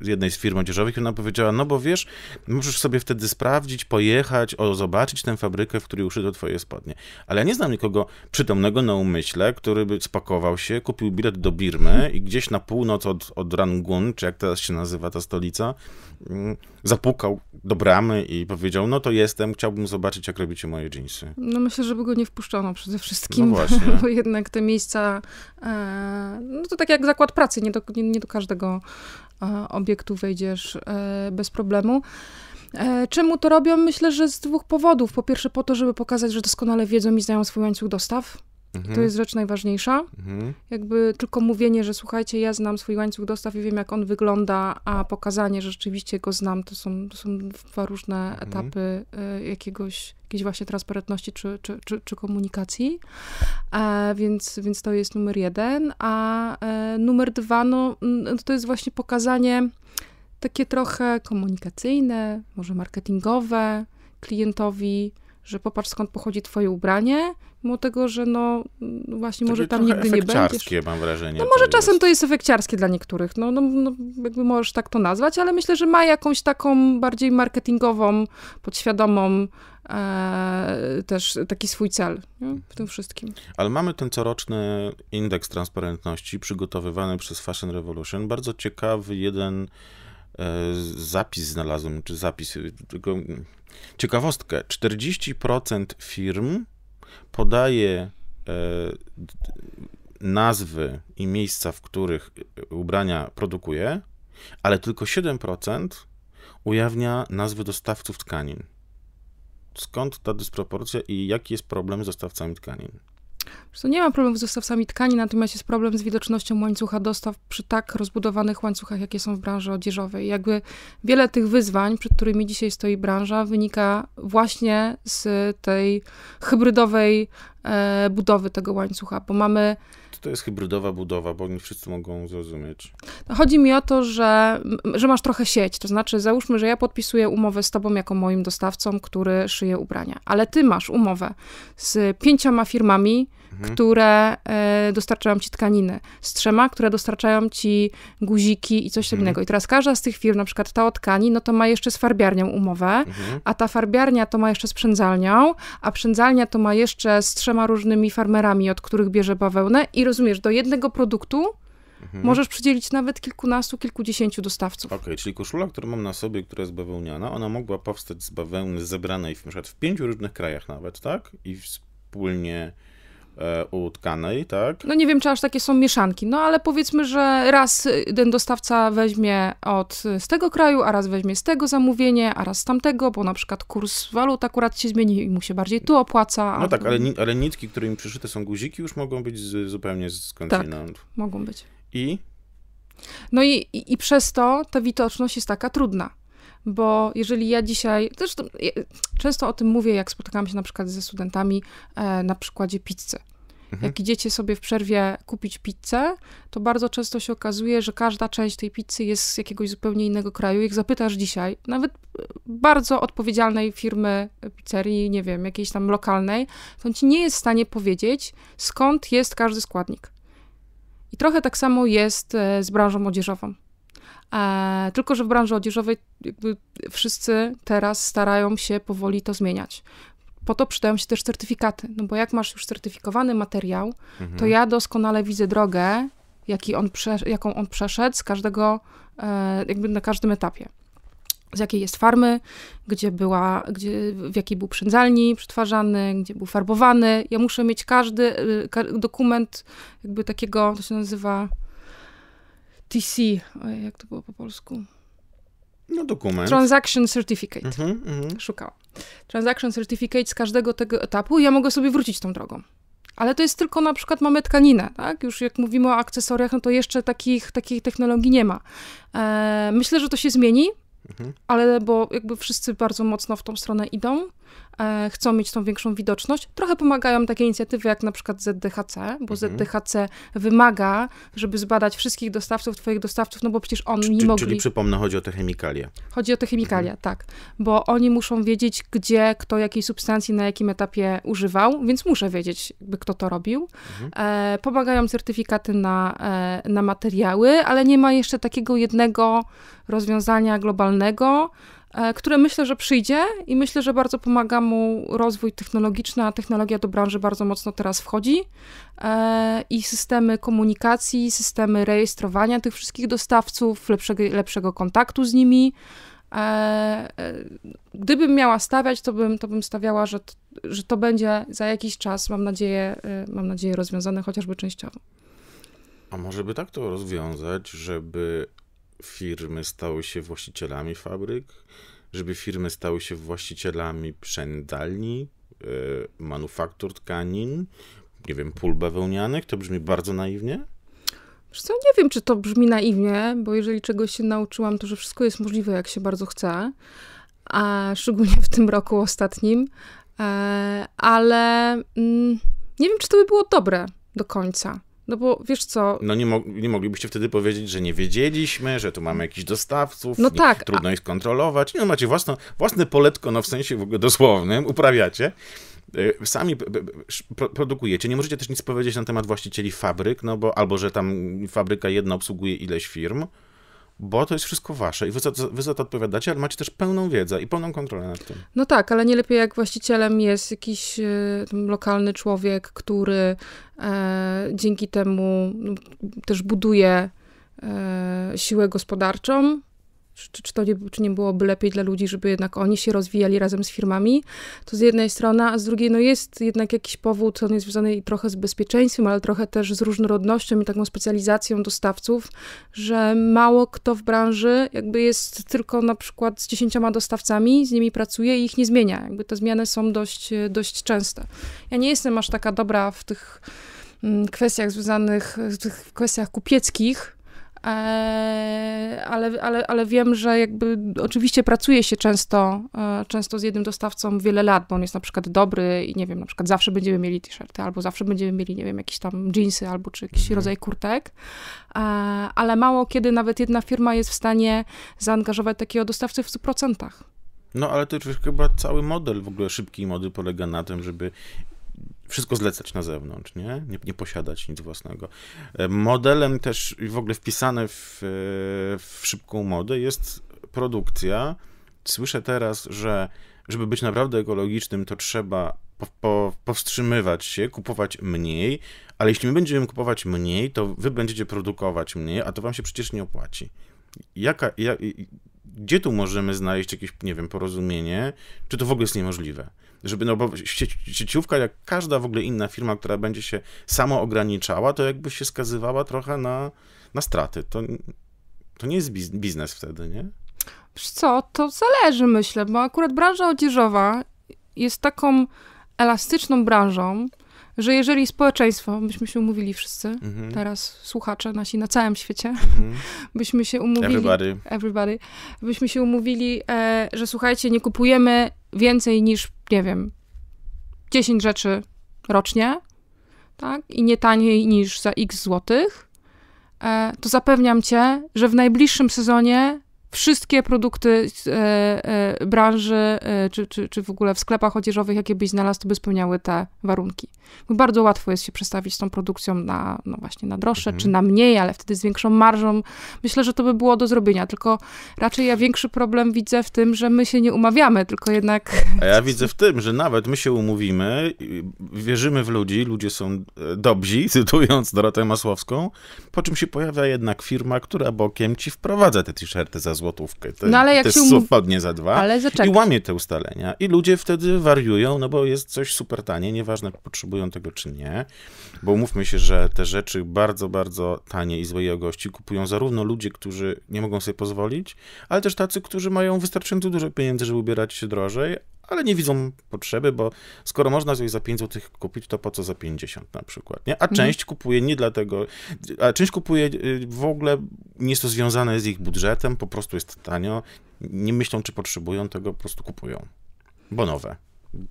z, jednej z firm odzieżowych i ona powiedziała, no bo wiesz, możesz sobie wtedy sprawdzić, pojechać, o, zobaczyć tę fabrykę, w której uszyto twoje spodnie. Ale ja nie znam nikogo przytomnego na umyśle, który by spakował się, kupił bilet do Birmy i gdzieś na północ od, od Rangun, czy jak teraz się nazywa ta stolica, mm, zapukał do bramy i powiedział, no to jestem, chciałbym zobaczyć, jak robicie moje dżinsy? No myślę, żeby go nie wpuszczono przede wszystkim, no bo jednak te miejsca, e, no to tak jak zakład pracy, nie do, nie, nie do każdego e, obiektu wejdziesz e, bez problemu. Czemu to robią? Myślę, że z dwóch powodów. Po pierwsze po to, żeby pokazać, że doskonale wiedzą i znają swój łańcuch dostaw, Mhm. To jest rzecz najważniejsza. Mhm. Jakby tylko mówienie, że słuchajcie, ja znam swój łańcuch dostaw i wiem, jak on wygląda, a pokazanie, że rzeczywiście go znam, to są, to są dwa różne mhm. etapy y, jakiegoś, jakiejś właśnie transparentności czy, czy, czy, czy komunikacji. E, więc, więc to jest numer jeden. A e, numer dwa, no, no to jest właśnie pokazanie takie trochę komunikacyjne, może marketingowe klientowi, że popatrz skąd pochodzi twoje ubranie, mimo tego, że no właśnie Takie może tam nigdy nie będzie. mam wrażenie. No może czasem jest. to jest efekciarskie dla niektórych, no, no, no jakby możesz tak to nazwać, ale myślę, że ma jakąś taką bardziej marketingową, podświadomą e, też taki swój cel nie? w tym wszystkim. Ale mamy ten coroczny indeks transparentności przygotowywany przez Fashion Revolution. Bardzo ciekawy jeden e, zapis znalazłem, czy zapis, tylko ciekawostkę. 40% firm podaje e, nazwy i miejsca, w których ubrania produkuje, ale tylko 7% ujawnia nazwy dostawców tkanin. Skąd ta dysproporcja i jaki jest problem z dostawcami tkanin? Zresztą nie ma problemu z dostawcami tkani, natomiast jest problem z widocznością łańcucha dostaw przy tak rozbudowanych łańcuchach, jakie są w branży odzieżowej. Jakby wiele tych wyzwań, przed którymi dzisiaj stoi branża, wynika właśnie z tej hybrydowej e, budowy tego łańcucha, bo mamy to jest hybrydowa budowa, bo oni wszyscy mogą zrozumieć. Chodzi mi o to, że, że masz trochę sieć, to znaczy załóżmy, że ja podpisuję umowę z tobą jako moim dostawcą, który szyje ubrania, ale ty masz umowę z pięcioma firmami, Mhm. które e, dostarczają ci tkaniny, z trzema, które dostarczają ci guziki i coś mhm. innego. I teraz każda z tych firm, na przykład ta o tkani, no to ma jeszcze z farbiarnią umowę, mhm. a ta farbiarnia to ma jeszcze z przędzalnią, a przędzalnia to ma jeszcze z trzema różnymi farmerami, od których bierze bawełnę i rozumiesz, do jednego produktu Mhm. Możesz przydzielić nawet kilkunastu, kilkudziesięciu dostawców. Okej, okay, czyli koszula, którą mam na sobie, która jest bawełniana, ona mogła powstać z bawełny zebranej w, na w pięciu różnych krajach nawet, tak? I wspólnie E, utkanej, tak? No nie wiem, czy aż takie są mieszanki, no ale powiedzmy, że raz ten dostawca weźmie od e, z tego kraju, a raz weźmie z tego zamówienie, a raz z tamtego, bo na przykład kurs walut akurat się zmieni i mu się bardziej tu opłaca. No tak, ale, ale nitki, którymi przyszyte są guziki, już mogą być z, zupełnie skądś tak, mogą być. I? No i, i, i przez to ta widoczność jest taka trudna bo jeżeli ja dzisiaj, zresztą ja często o tym mówię, jak spotykam się na przykład ze studentami e, na przykładzie pizzy. Mhm. Jak idziecie sobie w przerwie kupić pizzę, to bardzo często się okazuje, że każda część tej pizzy jest z jakiegoś zupełnie innego kraju. Jak zapytasz dzisiaj, nawet e, bardzo odpowiedzialnej firmy pizzerii, nie wiem, jakiejś tam lokalnej, to on ci nie jest w stanie powiedzieć, skąd jest każdy składnik. I trochę tak samo jest e, z branżą odzieżową. E, tylko, że w branży odzieżowej jakby wszyscy teraz starają się powoli to zmieniać. Po to przydają się też certyfikaty, no bo jak masz już certyfikowany materiał, mhm. to ja doskonale widzę drogę, jaki on prze, jaką on przeszedł z każdego, e, jakby na każdym etapie z jakiej jest farmy, gdzie była, gdzie, w jakiej był przędzalni przetwarzany, gdzie był farbowany. Ja muszę mieć każdy y, dokument jakby takiego, to się nazywa TC, jak to było po polsku? No dokument. Transaction Certificate. Mhm, mhm, Szukałam. Transaction Certificate z każdego tego etapu ja mogę sobie wrócić tą drogą. Ale to jest tylko na przykład mamy tkaninę, tak? Już jak mówimy o akcesoriach, no to jeszcze takich, takich technologii nie ma. E, myślę, że to się zmieni, mhm. ale bo jakby wszyscy bardzo mocno w tą stronę idą, E, chcą mieć tą większą widoczność. Trochę pomagają takie inicjatywy jak na przykład ZDHC, bo mhm. ZDHC wymaga, żeby zbadać wszystkich dostawców, twoich dostawców, no bo przecież oni nie mogli... Czyli przypomnę, chodzi o te chemikalia. Chodzi o te chemikalia, mhm. tak. Bo oni muszą wiedzieć, gdzie, kto jakiej substancji, na jakim etapie używał, więc muszę wiedzieć, jakby kto to robił. Mhm. E, pomagają certyfikaty na, e, na materiały, ale nie ma jeszcze takiego jednego rozwiązania globalnego, E, które myślę, że przyjdzie i myślę, że bardzo pomaga mu rozwój technologiczny, a technologia do branży bardzo mocno teraz wchodzi e, i systemy komunikacji, systemy rejestrowania tych wszystkich dostawców, lepszego, lepszego kontaktu z nimi. E, gdybym miała stawiać, to bym, to bym stawiała, że, że to będzie za jakiś czas, mam nadzieję, mam nadzieję rozwiązane chociażby częściowo. A może by tak to rozwiązać, żeby firmy stały się właścicielami fabryk, żeby firmy stały się właścicielami przędalni, e, manufaktur tkanin, nie wiem, pól bawełnianych. To brzmi bardzo naiwnie. nie wiem, czy to brzmi naiwnie, bo jeżeli czegoś się nauczyłam, to że wszystko jest możliwe, jak się bardzo chce, a szczególnie w tym roku ostatnim, e, ale mm, nie wiem, czy to by było dobre do końca. No bo wiesz co. No nie, mo nie moglibyście wtedy powiedzieć, że nie wiedzieliśmy, że tu mamy jakichś dostawców, no tak, trudno a... ich kontrolować. Nie, no macie własno, własne poletko, no w sensie w ogóle dosłownym, uprawiacie. E, sami produkujecie, nie możecie też nic powiedzieć na temat właścicieli fabryk, no bo albo że tam fabryka jedna obsługuje ileś firm, bo to jest wszystko wasze i wy za, wy za to odpowiadacie, ale macie też pełną wiedzę i pełną kontrolę nad tym. No tak, ale nie lepiej jak właścicielem jest jakiś y, lokalny człowiek, który e, dzięki temu no, też buduje e, siłę gospodarczą, czy, czy, to nie, czy nie byłoby lepiej dla ludzi, żeby jednak oni się rozwijali razem z firmami, to z jednej strony, a z drugiej no jest jednak jakiś powód, on jest związany trochę z bezpieczeństwem, ale trochę też z różnorodnością i taką specjalizacją dostawców, że mało kto w branży jakby jest tylko na przykład z dziesięcioma dostawcami, z nimi pracuje i ich nie zmienia. Jakby te zmiany są dość, dość częste. Ja nie jestem aż taka dobra w tych mm, kwestiach związanych, w tych kwestiach kupieckich, E, ale, ale, ale wiem, że jakby oczywiście pracuje się często, e, często z jednym dostawcą wiele lat, bo on jest na przykład dobry i nie wiem, na przykład zawsze będziemy mieli t-shirty, albo zawsze będziemy mieli, nie wiem, jakieś tam jeansy, albo czy jakiś mhm. rodzaj kurtek, e, ale mało kiedy nawet jedna firma jest w stanie zaangażować takiego dostawcę w 100%. No ale to już chyba cały model w ogóle szybkiej mody polega na tym, żeby wszystko zlecać na zewnątrz, nie? nie? Nie, posiadać nic własnego. E, modelem też w ogóle wpisane w, e, w szybką modę jest produkcja. Słyszę teraz, że żeby być naprawdę ekologicznym, to trzeba po, po, powstrzymywać się, kupować mniej, ale jeśli my będziemy kupować mniej, to wy będziecie produkować mniej, a to wam się przecież nie opłaci. Jaka, ja, gdzie tu możemy znaleźć jakieś, nie wiem, porozumienie? Czy to w ogóle jest niemożliwe? Żeby, no bo sieciówka, jak każda w ogóle inna firma, która będzie się samo ograniczała, to jakby się skazywała trochę na, na straty. To, to nie jest biznes wtedy, nie? Wiesz co, to zależy myślę, bo akurat branża odzieżowa jest taką elastyczną branżą, że jeżeli społeczeństwo, byśmy się umówili wszyscy, mhm. teraz słuchacze nasi na całym świecie, mhm. byśmy się umówili, everybody. everybody, byśmy się umówili, e, że słuchajcie, nie kupujemy więcej niż, nie wiem, 10 rzeczy rocznie, tak, i nie taniej niż za x złotych, e, to zapewniam cię, że w najbliższym sezonie wszystkie produkty z, e, e, branży, e, czy, czy, czy w ogóle w sklepach odzieżowych, jakie byś znalazł, to by spełniały te warunki. bardzo łatwo jest się przestawić z tą produkcją na, no właśnie, na droższe, mhm. czy na mniej, ale wtedy z większą marżą. Myślę, że to by było do zrobienia, tylko raczej ja większy problem widzę w tym, że my się nie umawiamy, tylko jednak... A ja widzę w tym, że nawet my się umówimy, wierzymy w ludzi, ludzie są e, dobrzy, cytując Dorotę Masłowską, po czym się pojawia jednak firma, która bokiem ci wprowadza te t-shirty za złotówkę. To no ale jak się um... za dwa ale i łamie te ustalenia. I ludzie wtedy wariują, no bo jest coś super tanie, nieważne potrzebują tego czy nie, bo mówmy się, że te rzeczy bardzo, bardzo tanie i złej jakości kupują zarówno ludzie, którzy nie mogą sobie pozwolić, ale też tacy, którzy mają wystarczająco dużo pieniędzy, żeby ubierać się drożej, ale nie widzą potrzeby, bo skoro można coś za 5 zł kupić, to po co za 50 na przykład, nie? A mhm. część mhm. kupuje nie dlatego, a część kupuje y, w ogóle, nie jest to związane z ich budżetem, po prostu jest tanio, nie myślą, czy potrzebują tego, po prostu kupują, bo nowe,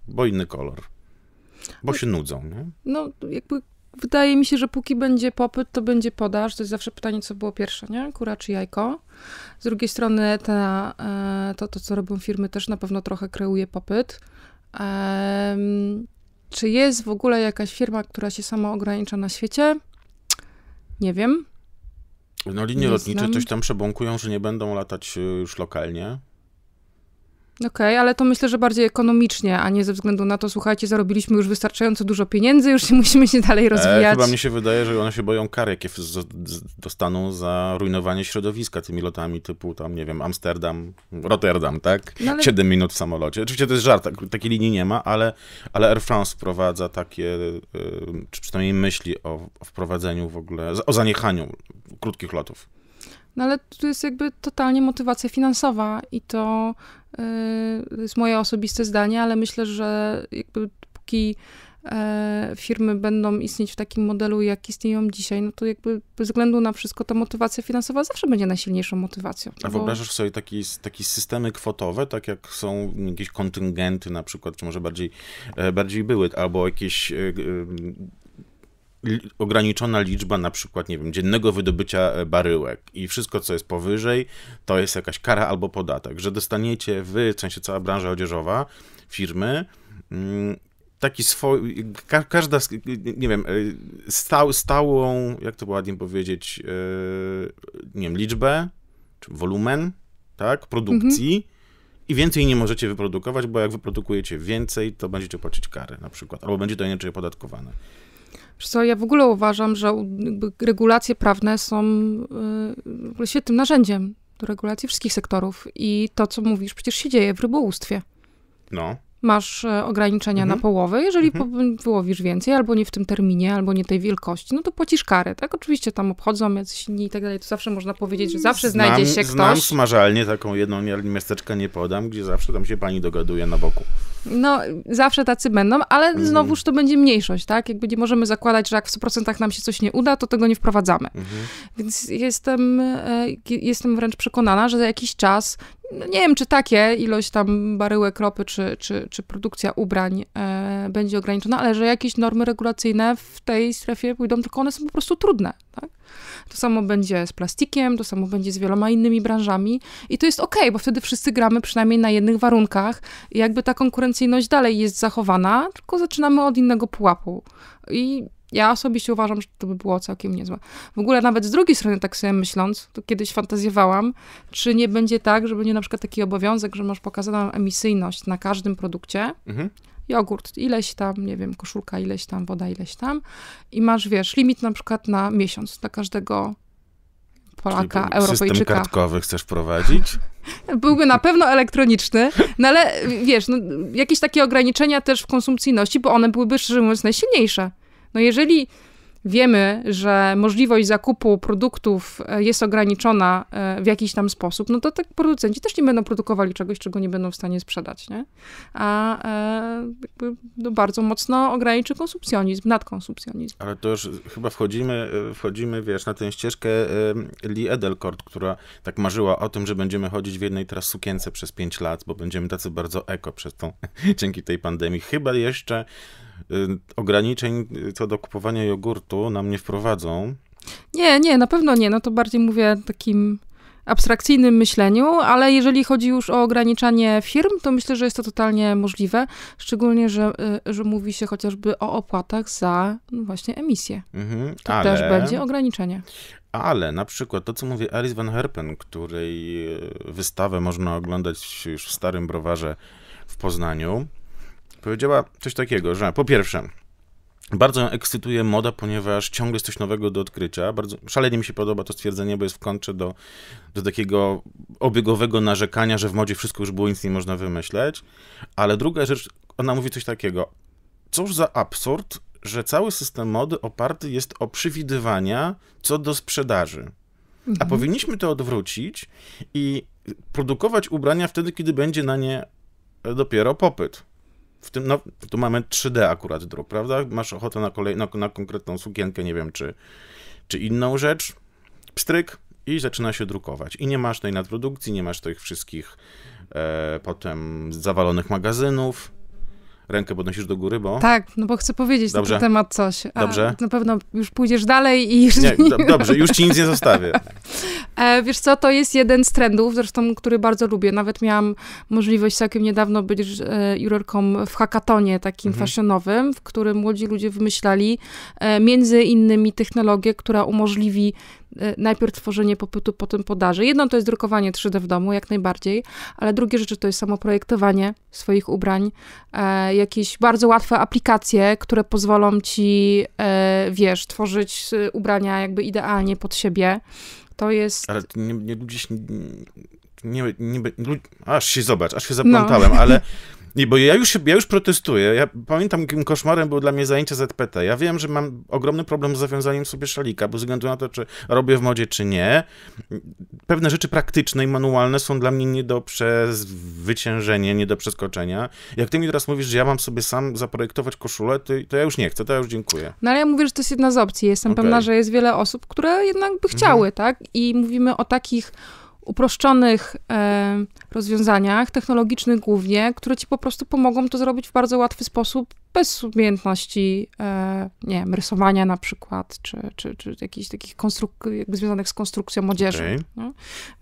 bo inny kolor, bo no- się nudzą, nie? No, jakby Wydaje mi się, że póki będzie popyt, to będzie podaż. To jest zawsze pytanie, co było pierwsze, nie? Kura czy jajko? Z drugiej strony ta, e, to, to, co robią firmy, też na pewno trochę kreuje popyt. Czy jest w ogóle jakaś firma, która się sama ogranicza na świecie? Nie wiem. No linie nie lotnicze znam. coś tam przebąkują, że nie będą latać y, już lokalnie. Okej, okay, ale to myślę, że bardziej ekonomicznie, a nie ze względu na to, słuchajcie, zarobiliśmy już wystarczająco dużo pieniędzy, już musimy się dalej e, rozwijać. E, chyba mi się wydaje, że one się boją kar, jakie dostaną za rujnowanie środowiska tymi lotami typu tam, nie wiem, Amsterdam, Rotterdam, tak? No ale... 7 minut w samolocie. Oczywiście to jest żart, tak, takiej linii nie ma, ale, ale Air France wprowadza takie, e, czy przynajmniej myśli o, o wprowadzeniu w ogóle, o zaniechaniu krótkich lotów. No ale tu jest jakby totalnie motywacja finansowa i to y, jest moje osobiste zdanie, ale myślę, że jakby póki e, firmy będą istnieć w takim modelu, jak istnieją dzisiaj, no to jakby bez względu na wszystko ta motywacja finansowa zawsze będzie najsilniejszą motywacją. A no wyobrażasz sobie takie taki systemy kwotowe, tak jak są jakieś kontyngenty na przykład, czy może bardziej, e, bardziej były, albo jakieś e, ograniczona liczba na przykład, nie wiem, dziennego wydobycia e, baryłek i wszystko, co jest powyżej, to jest jakaś kara albo podatek, że dostaniecie wy, w sensie cała branża odzieżowa, firmy, mm, taki swój, ka każda, nie wiem, e, stał, stałą, jak to ładnie powiedzieć, e, nie wiem, liczbę, czy wolumen, tak, produkcji, mhm i więcej nie możecie wyprodukować, bo jak wyprodukujecie więcej, to będziecie płacić kary na przykład, albo będzie to inaczej opodatkowane co, ja w ogóle uważam, że regulacje prawne są y, świetnym narzędziem do regulacji wszystkich sektorów. I to, co mówisz, przecież się dzieje w rybołówstwie. No. Masz e, ograniczenia mhm. na połowę, jeżeli mhm. wyłowisz więcej, albo nie w tym terminie, albo nie tej wielkości, no to płacisz karę, tak? Oczywiście tam obchodzą jacyś inni i tak dalej, to zawsze można powiedzieć, że zawsze znam, znajdzie się ktoś. Znam smażalnie taką jedną miasteczkę nie podam, gdzie zawsze tam się pani dogaduje na boku. No, zawsze tacy będą, ale mhm. znowuż to będzie mniejszość, tak? Jakby nie możemy zakładać, że jak w 100% nam się coś nie uda, to tego nie wprowadzamy. Mhm. Więc jestem, e, jestem wręcz przekonana, że za jakiś czas, no nie wiem czy takie, ilość tam baryłek ropy czy, czy, czy produkcja ubrań e, będzie ograniczona, ale że jakieś normy regulacyjne w tej strefie pójdą, tylko one są po prostu trudne, tak? to samo będzie z plastikiem, to samo będzie z wieloma innymi branżami i to jest okej, bo wtedy wszyscy gramy przynajmniej na jednych warunkach i jakby ta konkurencyjność dalej jest zachowana, tylko zaczynamy od innego pułapu. I ja osobiście uważam, że to by było całkiem niezłe. W ogóle nawet z drugiej strony, tak sobie myśląc, to kiedyś fantazjowałam, czy nie będzie tak, że będzie na przykład taki obowiązek, że masz pokazaną emisyjność na każdym produkcie, mhm jogurt ileś tam, nie wiem, koszulka ileś tam, woda ileś tam i masz, wiesz, limit na przykład na miesiąc dla każdego Polaka, Czyli Europejczyka. System kartkowy chcesz prowadzić? Byłby na pewno elektroniczny, no ale wiesz, no, jakieś takie ograniczenia też w konsumpcyjności, bo one byłyby, szczerze mówiąc, najsilniejsze. No jeżeli wiemy, że możliwość zakupu produktów e, jest ograniczona e, w jakiś tam sposób, no to tak producenci też nie będą produkowali czegoś, czego nie będą w stanie sprzedać, nie? A e, jakby, no, bardzo mocno ograniczy konsumpcjonizm, nadkonsumpcjonizm. Ale to już chyba wchodzimy, wchodzimy wiesz, na tę ścieżkę Lee Edelkort, która tak marzyła o tym, że będziemy chodzić w jednej teraz sukience przez 5 lat, bo będziemy tacy bardzo eko przez tą, dzięki tej pandemii. Chyba jeszcze Y, ograniczeń y, co do kupowania jogurtu nam nie wprowadzą. Nie, nie, na pewno nie. No to bardziej mówię takim abstrakcyjnym myśleniu, ale jeżeli chodzi już o ograniczanie firm, to myślę, że jest to totalnie możliwe, szczególnie, że, y, że mówi się chociażby o opłatach za no właśnie emisję. Mhm, to ale, też będzie ograniczenie. Ale na przykład to, co mówi Alice Van Herpen, której wystawę można oglądać już w Starym Browarze w Poznaniu, Powiedziała coś takiego, że po pierwsze, bardzo ją ekscytuje moda, ponieważ ciągle jest coś nowego do odkrycia. Bardzo, szalenie mi się podoba to stwierdzenie, bo jest w kontrze do, do takiego obiegowego narzekania, że w modzie wszystko już było, nic nie można wymyśleć. Ale druga rzecz, ona mówi coś takiego. Cóż za absurd, że cały system mody oparty jest o przywidywania co do sprzedaży. Mhm. A powinniśmy to odwrócić i produkować ubrania wtedy, kiedy będzie na nie dopiero popyt w tym, no, tu mamy 3D akurat druk, prawda? Masz ochotę na, kolej, na, na konkretną sukienkę, nie wiem, czy, czy inną rzecz, pstryk i zaczyna się drukować. I nie masz tej nadprodukcji, nie masz tych wszystkich e, potem zawalonych magazynów, rękę podnosisz do góry, bo... Tak, no bo chcę powiedzieć dobrze. na ten temat coś. A dobrze. Na pewno już pójdziesz dalej i... Już nie, do, dobrze, już ci nic nie zostawię. E, wiesz co, to jest jeden z trendów, zresztą, który bardzo lubię. Nawet miałam możliwość całkiem niedawno być e, jurorką w hackatonie takim mhm. fashionowym, w którym młodzi ludzie wymyślali e, między innymi technologię, która umożliwi Y, najpierw tworzenie popytu, potem podaży. Jedno to jest drukowanie 3D w domu, jak najbardziej, ale drugie rzeczy to jest samoprojektowanie swoich ubrań, e, jakieś bardzo łatwe aplikacje, które pozwolą ci, e, wiesz, tworzyć y, ubrania jakby idealnie pod siebie. To jest. Ale to nie, nie, gdzieś nie, nie, nie, aż się zobacz, aż się zaplątałem, no. ale Nie, bo ja już, ja już protestuję. Ja pamiętam, jakim koszmarem było dla mnie zajęcie ZPT. Ja wiem, że mam ogromny problem z zawiązaniem sobie szalika, bez względu na to, czy robię w modzie, czy nie. Pewne rzeczy praktyczne i manualne są dla mnie nie do przezwyciężenia, nie do przeskoczenia. Jak ty mi teraz mówisz, że ja mam sobie sam zaprojektować koszulę, to, to ja już nie chcę, to ja już dziękuję. No ale ja mówię, że to jest jedna z opcji. Jestem okay. pewna, że jest wiele osób, które jednak by chciały, mhm. tak? I mówimy o takich uproszczonych e, rozwiązaniach, technologicznych głównie, które ci po prostu pomogą to zrobić w bardzo łatwy sposób, bez umiejętności, e, nie wiem, rysowania na przykład, czy, czy, czy jakichś takich konstruk- jakby związanych z konstrukcją młodzieży. Okay. No?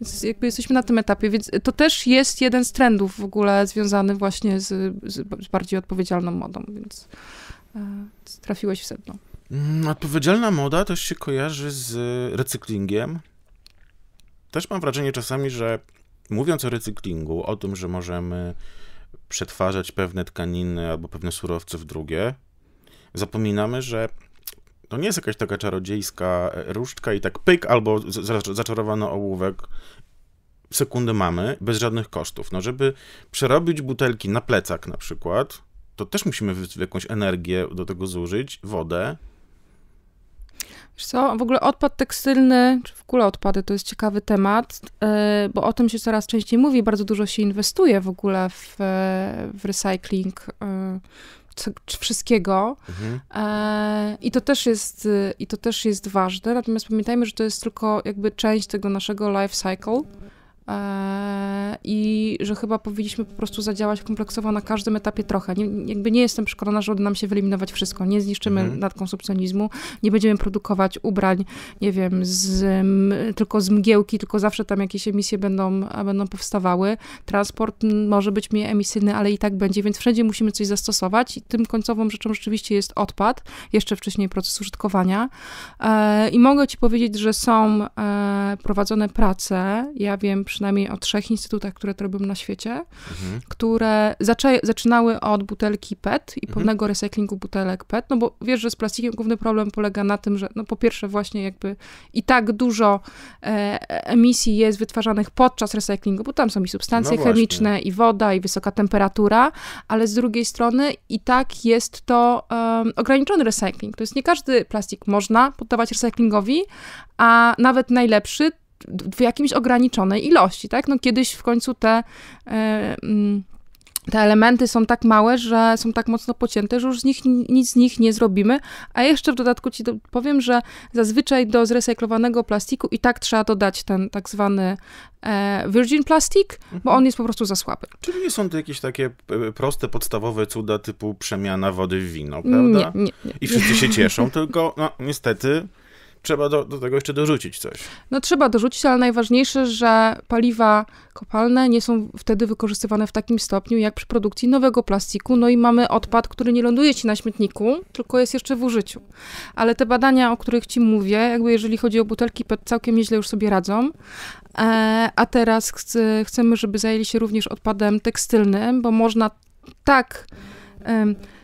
Więc jakby jesteśmy na tym etapie, więc to też jest jeden z trendów w ogóle związany właśnie z, z bardziej odpowiedzialną modą, więc e, trafiłeś w sedno. Mm, odpowiedzialna moda też się kojarzy z recyklingiem, też mam wrażenie czasami, że mówiąc o recyklingu, o tym, że możemy przetwarzać pewne tkaniny albo pewne surowce w drugie, zapominamy, że to nie jest jakaś taka czarodziejska różdżka i tak pyk albo zaczarowano ołówek sekundy mamy bez żadnych kosztów. No, żeby przerobić butelki na plecak na przykład, to też musimy jakąś energię do tego zużyć, wodę, Wiesz co, w ogóle odpad tekstylny, czy w ogóle odpady, to jest ciekawy temat, e, bo o tym się coraz częściej mówi, bardzo dużo się inwestuje w ogóle w, e, w recycling e, wszystkiego. Mhm. I, to też jest, I to też jest ważne, natomiast pamiętajmy, że to jest tylko jakby część tego naszego life cycle Eee, i że chyba powinniśmy po prostu zadziałać kompleksowo na każdym etapie trochę. Nie, jakby nie jestem przekonana, że uda nam się wyeliminować wszystko. Nie zniszczymy mhm. nadkonsumpcjonizmu, nie będziemy produkować ubrań, nie wiem, z, m, tylko z mgiełki, tylko zawsze tam jakieś emisje będą, będą powstawały. Transport może być mniej emisyjny, ale i tak będzie, więc wszędzie musimy coś zastosować i tym końcową rzeczą rzeczywiście jest odpad, jeszcze wcześniej proces użytkowania. E, I mogę ci powiedzieć, że są e, prowadzone prace, ja wiem, przynajmniej o trzech instytutach, które to robią na świecie, mhm. które zaczę- zaczynały od butelki PET i mhm. pewnego recyklingu butelek PET, no bo wiesz, że z plastikiem główny problem polega na tym, że no po pierwsze właśnie jakby i tak dużo e, emisji jest wytwarzanych podczas recyklingu, bo tam są i substancje no chemiczne, i woda, i wysoka temperatura, ale z drugiej strony i tak jest to um, ograniczony recykling. To jest nie każdy plastik można poddawać recyklingowi, a nawet najlepszy w jakimś ograniczonej ilości, tak? No kiedyś w końcu te... E, mm, te elementy są tak małe, że są tak mocno pocięte, że już z nich, nic z nich nie zrobimy. A jeszcze w dodatku ci powiem, że zazwyczaj do zrecyklowanego plastiku i tak trzeba dodać ten tak zwany e, virgin plastik, bo mhm. on jest po prostu za słaby. Czyli nie są to jakieś takie e, proste, podstawowe cuda typu przemiana wody w wino, prawda? Nie, nie, nie. I wszyscy się cieszą, tylko no, niestety trzeba do, do, tego jeszcze dorzucić coś. No trzeba dorzucić, ale najważniejsze, że paliwa kopalne nie są wtedy wykorzystywane w takim stopniu, jak przy produkcji nowego plastiku, no i mamy odpad, który nie ląduje ci na śmietniku, tylko jest jeszcze w użyciu. Ale te badania, o których ci mówię, jakby jeżeli chodzi o butelki PET, całkiem nieźle już sobie radzą, e, a teraz chcemy, żeby zajęli się również odpadem tekstylnym, bo można tak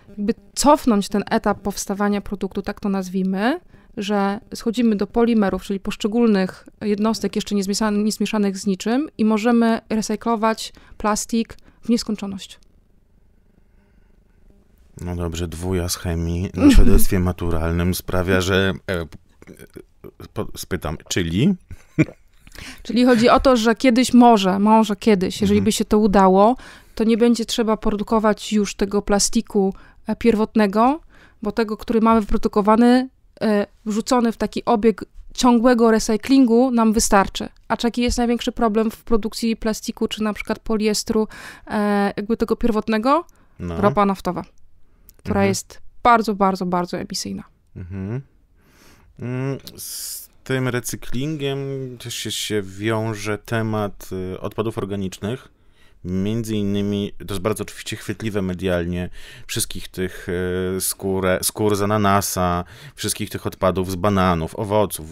jakby cofnąć ten etap powstawania produktu, tak to nazwijmy, że schodzimy do polimerów, czyli poszczególnych jednostek jeszcze niezmieszanych z niczym i możemy recyklować plastik w nieskończoność. No dobrze, dwuja z chemii na świadectwie maturalnym sprawia, że e, po, spytam, czyli? Czyli chodzi o to, że kiedyś może, może kiedyś, jeżeli mhm. by się to udało, to nie będzie trzeba produkować już tego plastiku e, pierwotnego, bo tego, który mamy wyprodukowany, E, wrzucony w taki obieg ciągłego recyklingu nam wystarczy. A jaki jest największy problem w produkcji plastiku, czy na przykład poliestru, e, jakby tego pierwotnego? No. Ropa naftowa, która mhm. jest bardzo, bardzo, bardzo emisyjna. Mhm. Mm, z tym recyklingiem też się wiąże temat y, odpadów organicznych między innymi, to jest bardzo oczywiście chwytliwe medialnie, wszystkich tych e, skórę, skór z ananasa, wszystkich tych odpadów z bananów, owoców,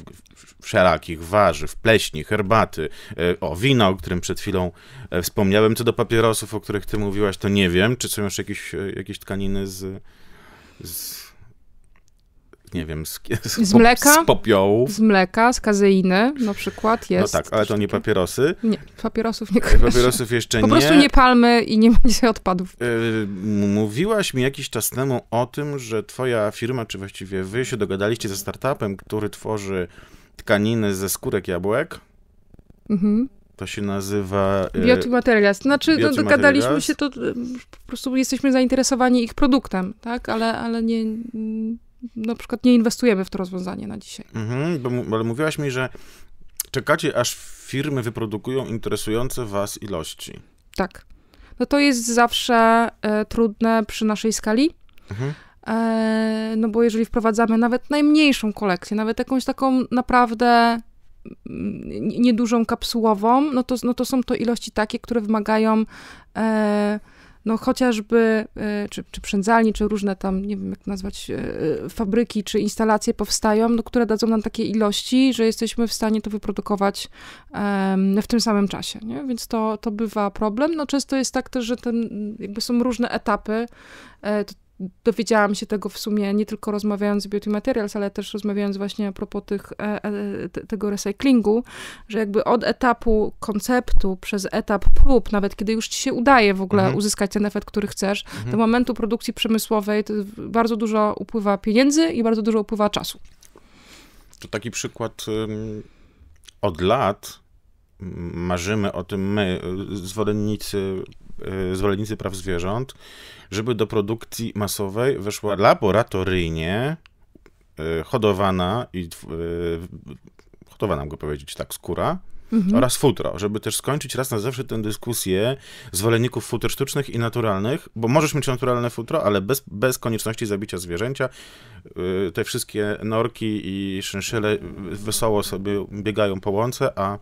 wszelakich, warzyw, pleśni, herbaty, e, o, wina, o którym przed chwilą e, wspomniałem, co do papierosów, o których ty mówiłaś, to nie wiem, czy są jeszcze jakieś, jakieś tkaniny z, z nie wiem, z, z, z mleka, z popiołu, Z mleka, z kazeiny na przykład no jest. No tak, ale to nie papierosy. Nie, papierosów nie e, kojarzę. Papierosów jeszcze po nie. Po prostu nie palmy i nie będzie odpadów. Yy, mówiłaś mi jakiś czas temu o tym, że twoja firma, czy właściwie wy się dogadaliście ze startupem, który tworzy tkaniny ze skórek jabłek. Mhm. To się nazywa. E, biotymaterials. Znaczy, no, dogadaliśmy się, to po prostu jesteśmy zainteresowani ich produktem, tak? Ale, ale nie, na przykład nie inwestujemy w to rozwiązanie na dzisiaj. Mhm, bo, ale mówiłaś mi, że czekacie, aż firmy wyprodukują interesujące was ilości. Tak. No to jest zawsze e, trudne przy naszej skali. Mhm. E, no bo jeżeli wprowadzamy nawet najmniejszą kolekcję, nawet jakąś taką naprawdę mm, niedużą kapsułową, no to, no to są to ilości takie, które wymagają e, no chociażby, e, czy, czy przędzalni, czy różne tam, nie wiem jak nazwać, e, e, fabryki, czy instalacje powstają, no, które dadzą nam takie ilości, że jesteśmy w stanie to wyprodukować w tym samym czasie, nie? Więc to, to bywa problem. No często jest tak też, że ten, jakby są różne etapy, to dowiedziałam się tego w sumie nie tylko rozmawiając z Beauty Materials, ale też rozmawiając właśnie a propos tych, e, e, tego recyklingu, że jakby od etapu konceptu przez etap prób, nawet kiedy już ci się udaje w ogóle mhm. uzyskać ten efekt, który chcesz, mhm. do momentu produkcji przemysłowej bardzo dużo upływa pieniędzy i bardzo dużo upływa czasu. To taki przykład od lat marzymy o tym my, y, zwolennicy, y, zwolennicy praw zwierząt, żeby do produkcji masowej weszła laboratoryjnie e, hodowana i e, hodowana, mogę powiedzieć tak, skóra, Mhm. oraz futro, żeby też skończyć raz na zawsze tę dyskusję zwolenników futer sztucznych i naturalnych, bo możesz mieć naturalne futro, ale bez, bez konieczności zabicia zwierzęcia. E, te wszystkie norki i szynszyle wesoło sobie biegają po łące, a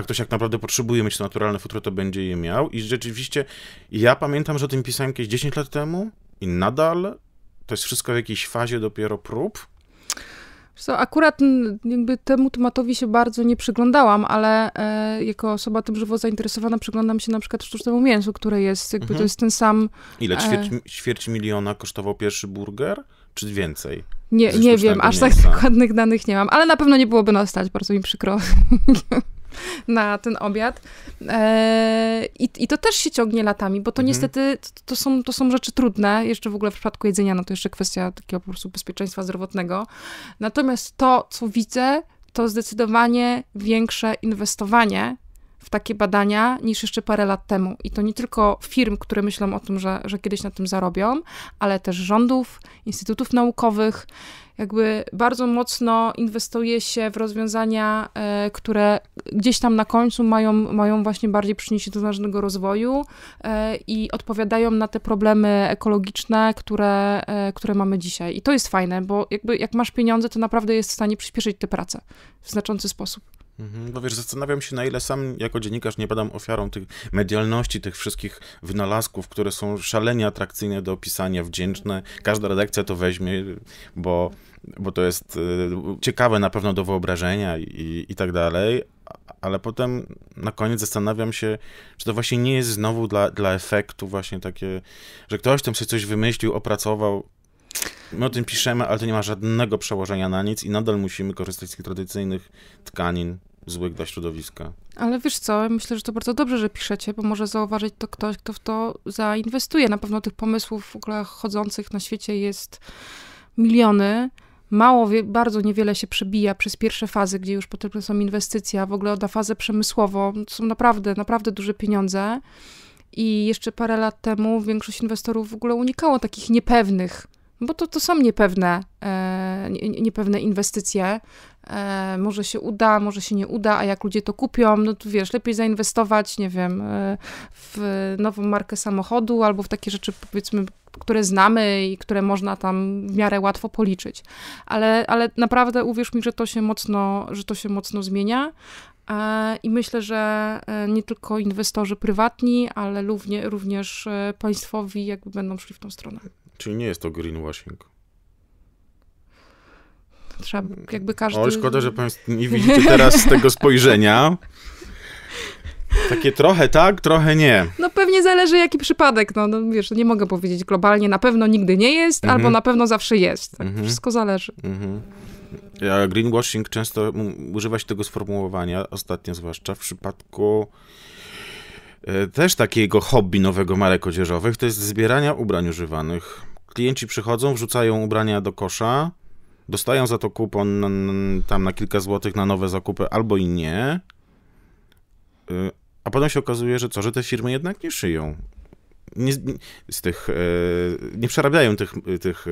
a ktoś jak naprawdę potrzebuje mieć to naturalne futro, to będzie je miał. I rzeczywiście ja pamiętam, że o tym pisałem jakieś 10 lat temu i nadal to jest wszystko w jakiejś fazie dopiero prób. So, akurat jakby temu tematowi się bardzo nie przyglądałam, ale e, jako osoba tym żywo zainteresowana przyglądam się na przykład sztucznemu mięsu, które jest, jakby mhm. to jest ten sam... Ile? E, ćwierć, e... ćwierć miliona kosztował pierwszy burger? Czy więcej? Nie, nie wiem, aż tak mięsa. tak dokładnych danych nie mam, ale na pewno nie byłoby nas stać, bardzo mi przykro. na ten obiad. Eee, I, I to też się ciągnie latami, bo to mhm. niestety to są, to są rzeczy trudne. Jeszcze w ogóle w przypadku jedzenia, no to jeszcze kwestia takiego po prostu bezpieczeństwa zdrowotnego. Natomiast to, co widzę, to zdecydowanie większe inwestowanie w takie badania niż jeszcze parę lat temu. I to nie tylko firm, które myślą o tym, że, że kiedyś na tym zarobią, ale też rządów, instytutów naukowych. Jakby bardzo mocno inwestuje się w rozwiązania, e, które gdzieś tam na końcu mają, mają właśnie bardziej przynieść do znacznego rozwoju e, i odpowiadają na te problemy ekologiczne, które, e, które mamy dzisiaj. I to jest fajne, bo jakby jak masz pieniądze, to naprawdę jest w stanie przyspieszyć tę pracę w znaczący sposób. Mhm, bo wiesz, zastanawiam się, na ile sam jako dziennikarz nie padam ofiarą tych medialności, tych wszystkich wynalazków, które są szalenie atrakcyjne do opisania, wdzięczne. Każda redakcja to weźmie, bo, bo to jest y, ciekawe na pewno do wyobrażenia i, i tak dalej. Ale potem na koniec zastanawiam się, czy to właśnie nie jest znowu dla, dla efektu, właśnie takie, że ktoś tam sobie coś wymyślił, opracował, My o tym piszemy, ale to nie ma żadnego przełożenia na nic i nadal musimy korzystać z tych tradycyjnych tkanin złych dla środowiska. Ale wiesz co, myślę, że to bardzo dobrze, że piszecie, bo może zauważyć to ktoś, kto w to zainwestuje. Na pewno tych pomysłów w ogóle chodzących na świecie jest miliony. Mało, bardzo niewiele się przebija przez pierwsze fazy, gdzie już potrzebne są inwestycje, a w ogóle na fazę przemysłową to są naprawdę, naprawdę duże pieniądze. I jeszcze parę lat temu większość inwestorów w ogóle unikało takich niepewnych bo to, to są niepewne, e, niepewne inwestycje. E, może się uda, może się nie uda, a jak ludzie to kupią, no to wiesz, lepiej zainwestować, nie wiem, e, w nową markę samochodu albo w takie rzeczy, powiedzmy, które znamy i które można tam w miarę łatwo policzyć. Ale, ale naprawdę uwierz mi, że to się mocno, że to się mocno zmienia. E, I myślę, że e, nie tylko inwestorzy prywatni, ale również, również państwowi jakby będą szli w tą stronę. Czyli nie jest to greenwashing. Trzeba jakby każdy... O, szkoda, że państwo nie widzicie teraz tego spojrzenia. Takie trochę tak, trochę nie. No pewnie zależy jaki przypadek. No, no wiesz, nie mogę powiedzieć globalnie, na pewno nigdy nie jest, mhm. albo na pewno zawsze jest. Tak, mhm. Wszystko zależy. Mhm. Ja greenwashing często używa się tego sformułowania, ostatnio zwłaszcza w przypadku e, też takiego hobby nowego marek odzieżowych, to jest zbierania ubrań używanych. Klienci przychodzą, wrzucają ubrania do kosza, dostają za to kupon tam na kilka złotych na nowe zakupy albo i nie. Y, a potem się okazuje, że co, że te firmy jednak nie szyją. Nie, z tych, y, nie przerabiają tych, y, tych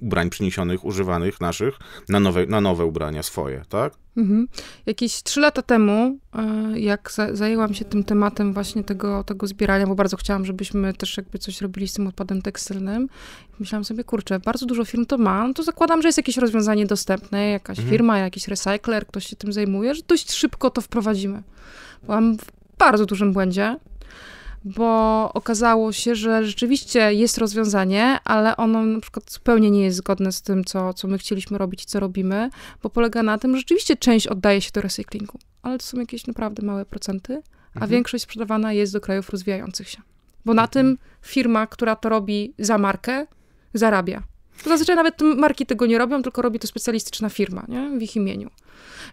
ubrań przyniesionych, używanych naszych na nowe, na nowe ubrania swoje, tak? Mhm. Jakieś trzy lata temu, e, jak zajęłam się tym tematem właśnie tego, tego zbierania, bo bardzo chciałam, żebyśmy też jakby coś robili z tym odpadem tekstylnym, myślałam sobie, kurczę, bardzo dużo firm to ma, no to zakładam, że jest jakieś rozwiązanie dostępne, jakaś mhm. firma, jakiś recykler, ktoś się tym zajmuje, że dość szybko to wprowadzimy. Byłam w bardzo dużym błędzie, bo okazało się, że rzeczywiście jest rozwiązanie, ale ono na przykład zupełnie nie jest zgodne z tym, co, co my chcieliśmy robić i co robimy, bo polega na tym, że rzeczywiście część oddaje się do recyklingu, ale to są jakieś naprawdę małe procenty, a mhm. większość sprzedawana jest do krajów rozwijających się. Bo na mhm. tym firma, która to robi za markę, zarabia. To zazwyczaj nawet marki tego nie robią, tylko robi to specjalistyczna firma nie? w ich imieniu.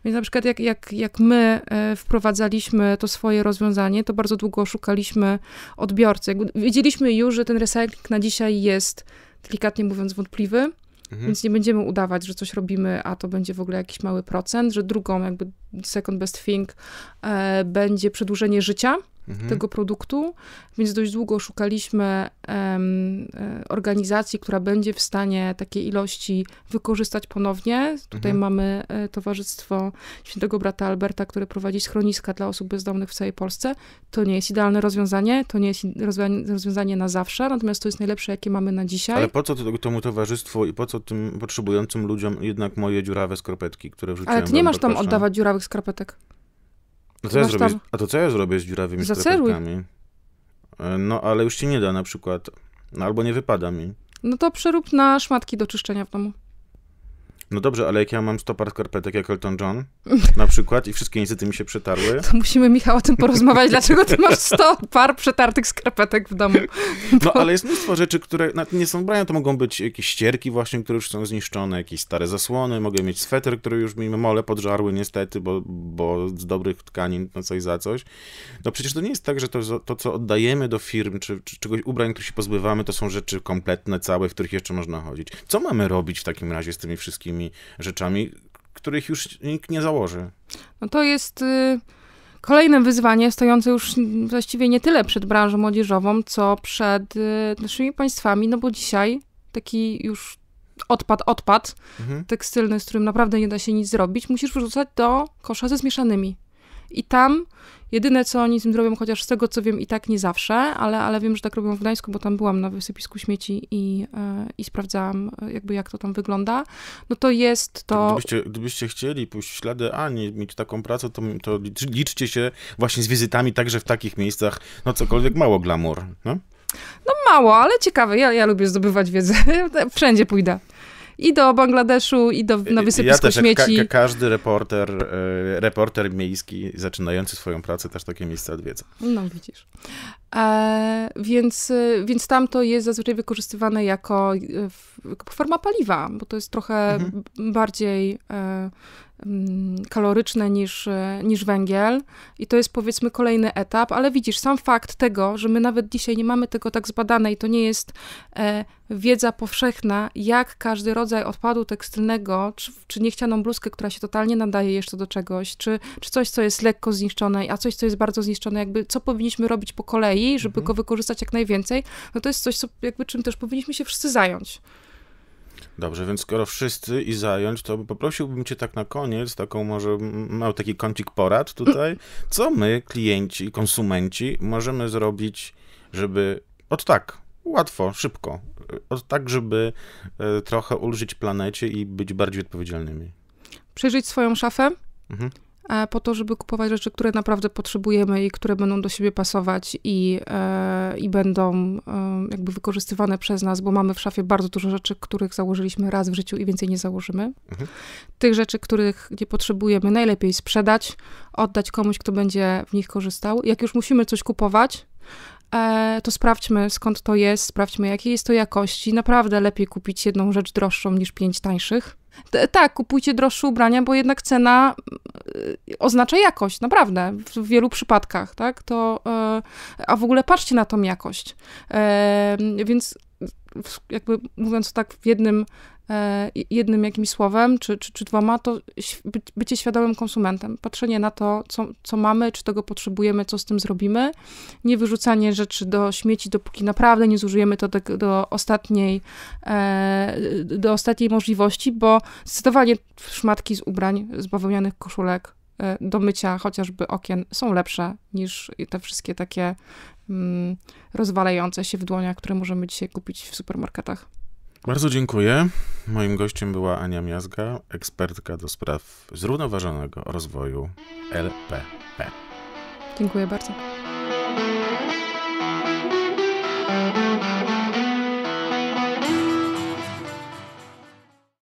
Więc na przykład jak, jak, jak my e, wprowadzaliśmy to swoje rozwiązanie, to bardzo długo szukaliśmy odbiorcy. Wiedzieliśmy już, że ten recykling na dzisiaj jest, delikatnie mówiąc, wątpliwy, Mhm. Więc nie będziemy udawać, że coś robimy, a to będzie w ogóle jakiś mały procent, że drugą, jakby second best thing, e, będzie przedłużenie życia mhm. tego produktu, więc dość długo szukaliśmy um, organizacji, która będzie w stanie takie ilości wykorzystać ponownie. Tutaj mhm. mamy e, Towarzystwo Świętego Brata Alberta, które prowadzi schroniska dla osób bezdomnych w całej Polsce. To nie jest idealne rozwiązanie, to nie jest rozwiązanie na zawsze, natomiast to jest najlepsze, jakie mamy na dzisiaj. Ale po co to, temu towarzystwu i po co tym potrzebującym ludziom jednak moje dziurawe skarpetki, które wrzuciłem? Ale ty nie masz tam oddawać dziurawych skarpetek. A, ja zrobię, a to co ja zrobię z dziurawymi Zaceruj. skarpetkami? E, no, ale już ci nie da na przykład. No, albo nie wypada mi. No to przerób na szmatki do czyszczenia w domu. No dobrze, ale jak ja mam 100 par skarpetek tak jak Elton John na przykład i wszystkie niestety mi się przetarły. To musimy, Michał, o tym porozmawiać, dlaczego ty masz 100 par przetartych skarpetek w domu. No, bo... No ale jest mnóstwo rzeczy, które nie są ubrania, to mogą być jakieś ścierki właśnie, które już są zniszczone, jakieś stare zasłony, mogę mieć sweter, który już mi mole podżarły niestety, bo, bo z dobrych tkanin no coś za coś. No przecież to nie jest tak, że to, to co oddajemy do firm, czy, czy czegoś ubrań, które się pozbywamy, to są rzeczy kompletne, całe, w których jeszcze można chodzić. Co mamy robić w takim razie z tymi wszystkimi rzeczami, których już nikt nie założy. No to jest y, kolejne wyzwanie stojące już właściwie nie tyle przed branżą młodzieżową, co przed y, naszymi państwami, no bo dzisiaj taki już odpad, odpad mhm. tekstylny, z którym naprawdę nie da się nic zrobić, musisz wrzucać do kosza ze zmieszanymi. I tam Jedyne, co oni z tym zrobią, chociaż z tego, co wiem, i tak nie zawsze, ale, ale wiem, że tak robią w Gdańsku, bo tam byłam na wysypisku śmieci i, e, i sprawdzałam, e, jakby jak to tam wygląda, no to jest to... Tak, gdybyście, gdybyście chcieli pójść w ślady Ani, mieć taką pracę, to, to liczcie się właśnie z wizytami także w takich miejscach, no cokolwiek mało glamour, no? No mało, ale ciekawe. Ja, ja lubię zdobywać wiedzę. Wszędzie pójdę i do Bangladeszu, i do, na wysypisku ja też, śmieci. Ka każdy reporter, e, reporter miejski zaczynający swoją pracę też takie miejsca odwiedza. No widzisz. E, więc, e, więc tam to jest zazwyczaj wykorzystywane jako, jako e, forma paliwa, bo to jest trochę mhm. bardziej e, Mm, kaloryczne niż, e, niż węgiel. I to jest powiedzmy kolejny etap, ale widzisz, sam fakt tego, że my nawet dzisiaj nie mamy tego tak i to nie jest e, wiedza powszechna, jak każdy rodzaj odpadu tekstylnego, czy, czy niechcianą bluzkę, która się totalnie nadaje jeszcze do czegoś, czy, czy coś, co jest lekko zniszczone, a coś, co jest bardzo zniszczone, jakby co powinniśmy robić po kolei, żeby mhm. go wykorzystać jak najwięcej, no to jest coś, co, jakby czym też powinniśmy się wszyscy zająć. Dobrze, więc skoro wszyscy i zająć, to poprosiłbym cię tak na koniec, taką może mały taki kącik porad tutaj, co my, klienci, konsumenci, możemy zrobić, żeby od tak, łatwo, szybko, e, od tak, żeby e, trochę ulżyć planecie i być bardziej odpowiedzialnymi. Przeżyć swoją szafę, mhm. E, po to, żeby kupować rzeczy, które naprawdę potrzebujemy i które będą do siebie pasować i, e, i będą e, jakby wykorzystywane przez nas, bo mamy w szafie bardzo dużo rzeczy, których założyliśmy raz w życiu i więcej nie założymy. Mhm. Tych rzeczy, których nie potrzebujemy, najlepiej sprzedać, oddać komuś, kto będzie w nich korzystał. Jak już musimy coś kupować, E, to sprawdźmy skąd to jest, sprawdźmy jakiej jest to jakości. Naprawdę lepiej kupić jedną rzecz droższą niż pięć tańszych. T tak, kupujcie droższe ubrania, bo jednak cena y, oznacza jakość, naprawdę, w wielu przypadkach, tak? To, e, a w ogóle patrzcie na tą jakość. E, więc jakby mówiąc tak w jednym E, jednym jakimś słowem czy, czy, czy dwoma, to bycie świadomym konsumentem. Patrzenie na to, co, co mamy, czy tego potrzebujemy, co z tym zrobimy. Nie wyrzucanie rzeczy do śmieci, dopóki naprawdę nie zużyjemy to do, do ostatniej, e, do ostatniej możliwości, bo zdecydowanie szmatki z ubrań, z bawełnianych koszulek, e, do mycia chociażby okien są lepsze niż te wszystkie takie mm, rozwalające się w dłoniach, które możemy dzisiaj kupić w supermarketach. Bardzo dziękuję. Moim gościem była Ania Miazga, ekspertka do spraw zrównoważonego rozwoju LPP. Dziękuję bardzo.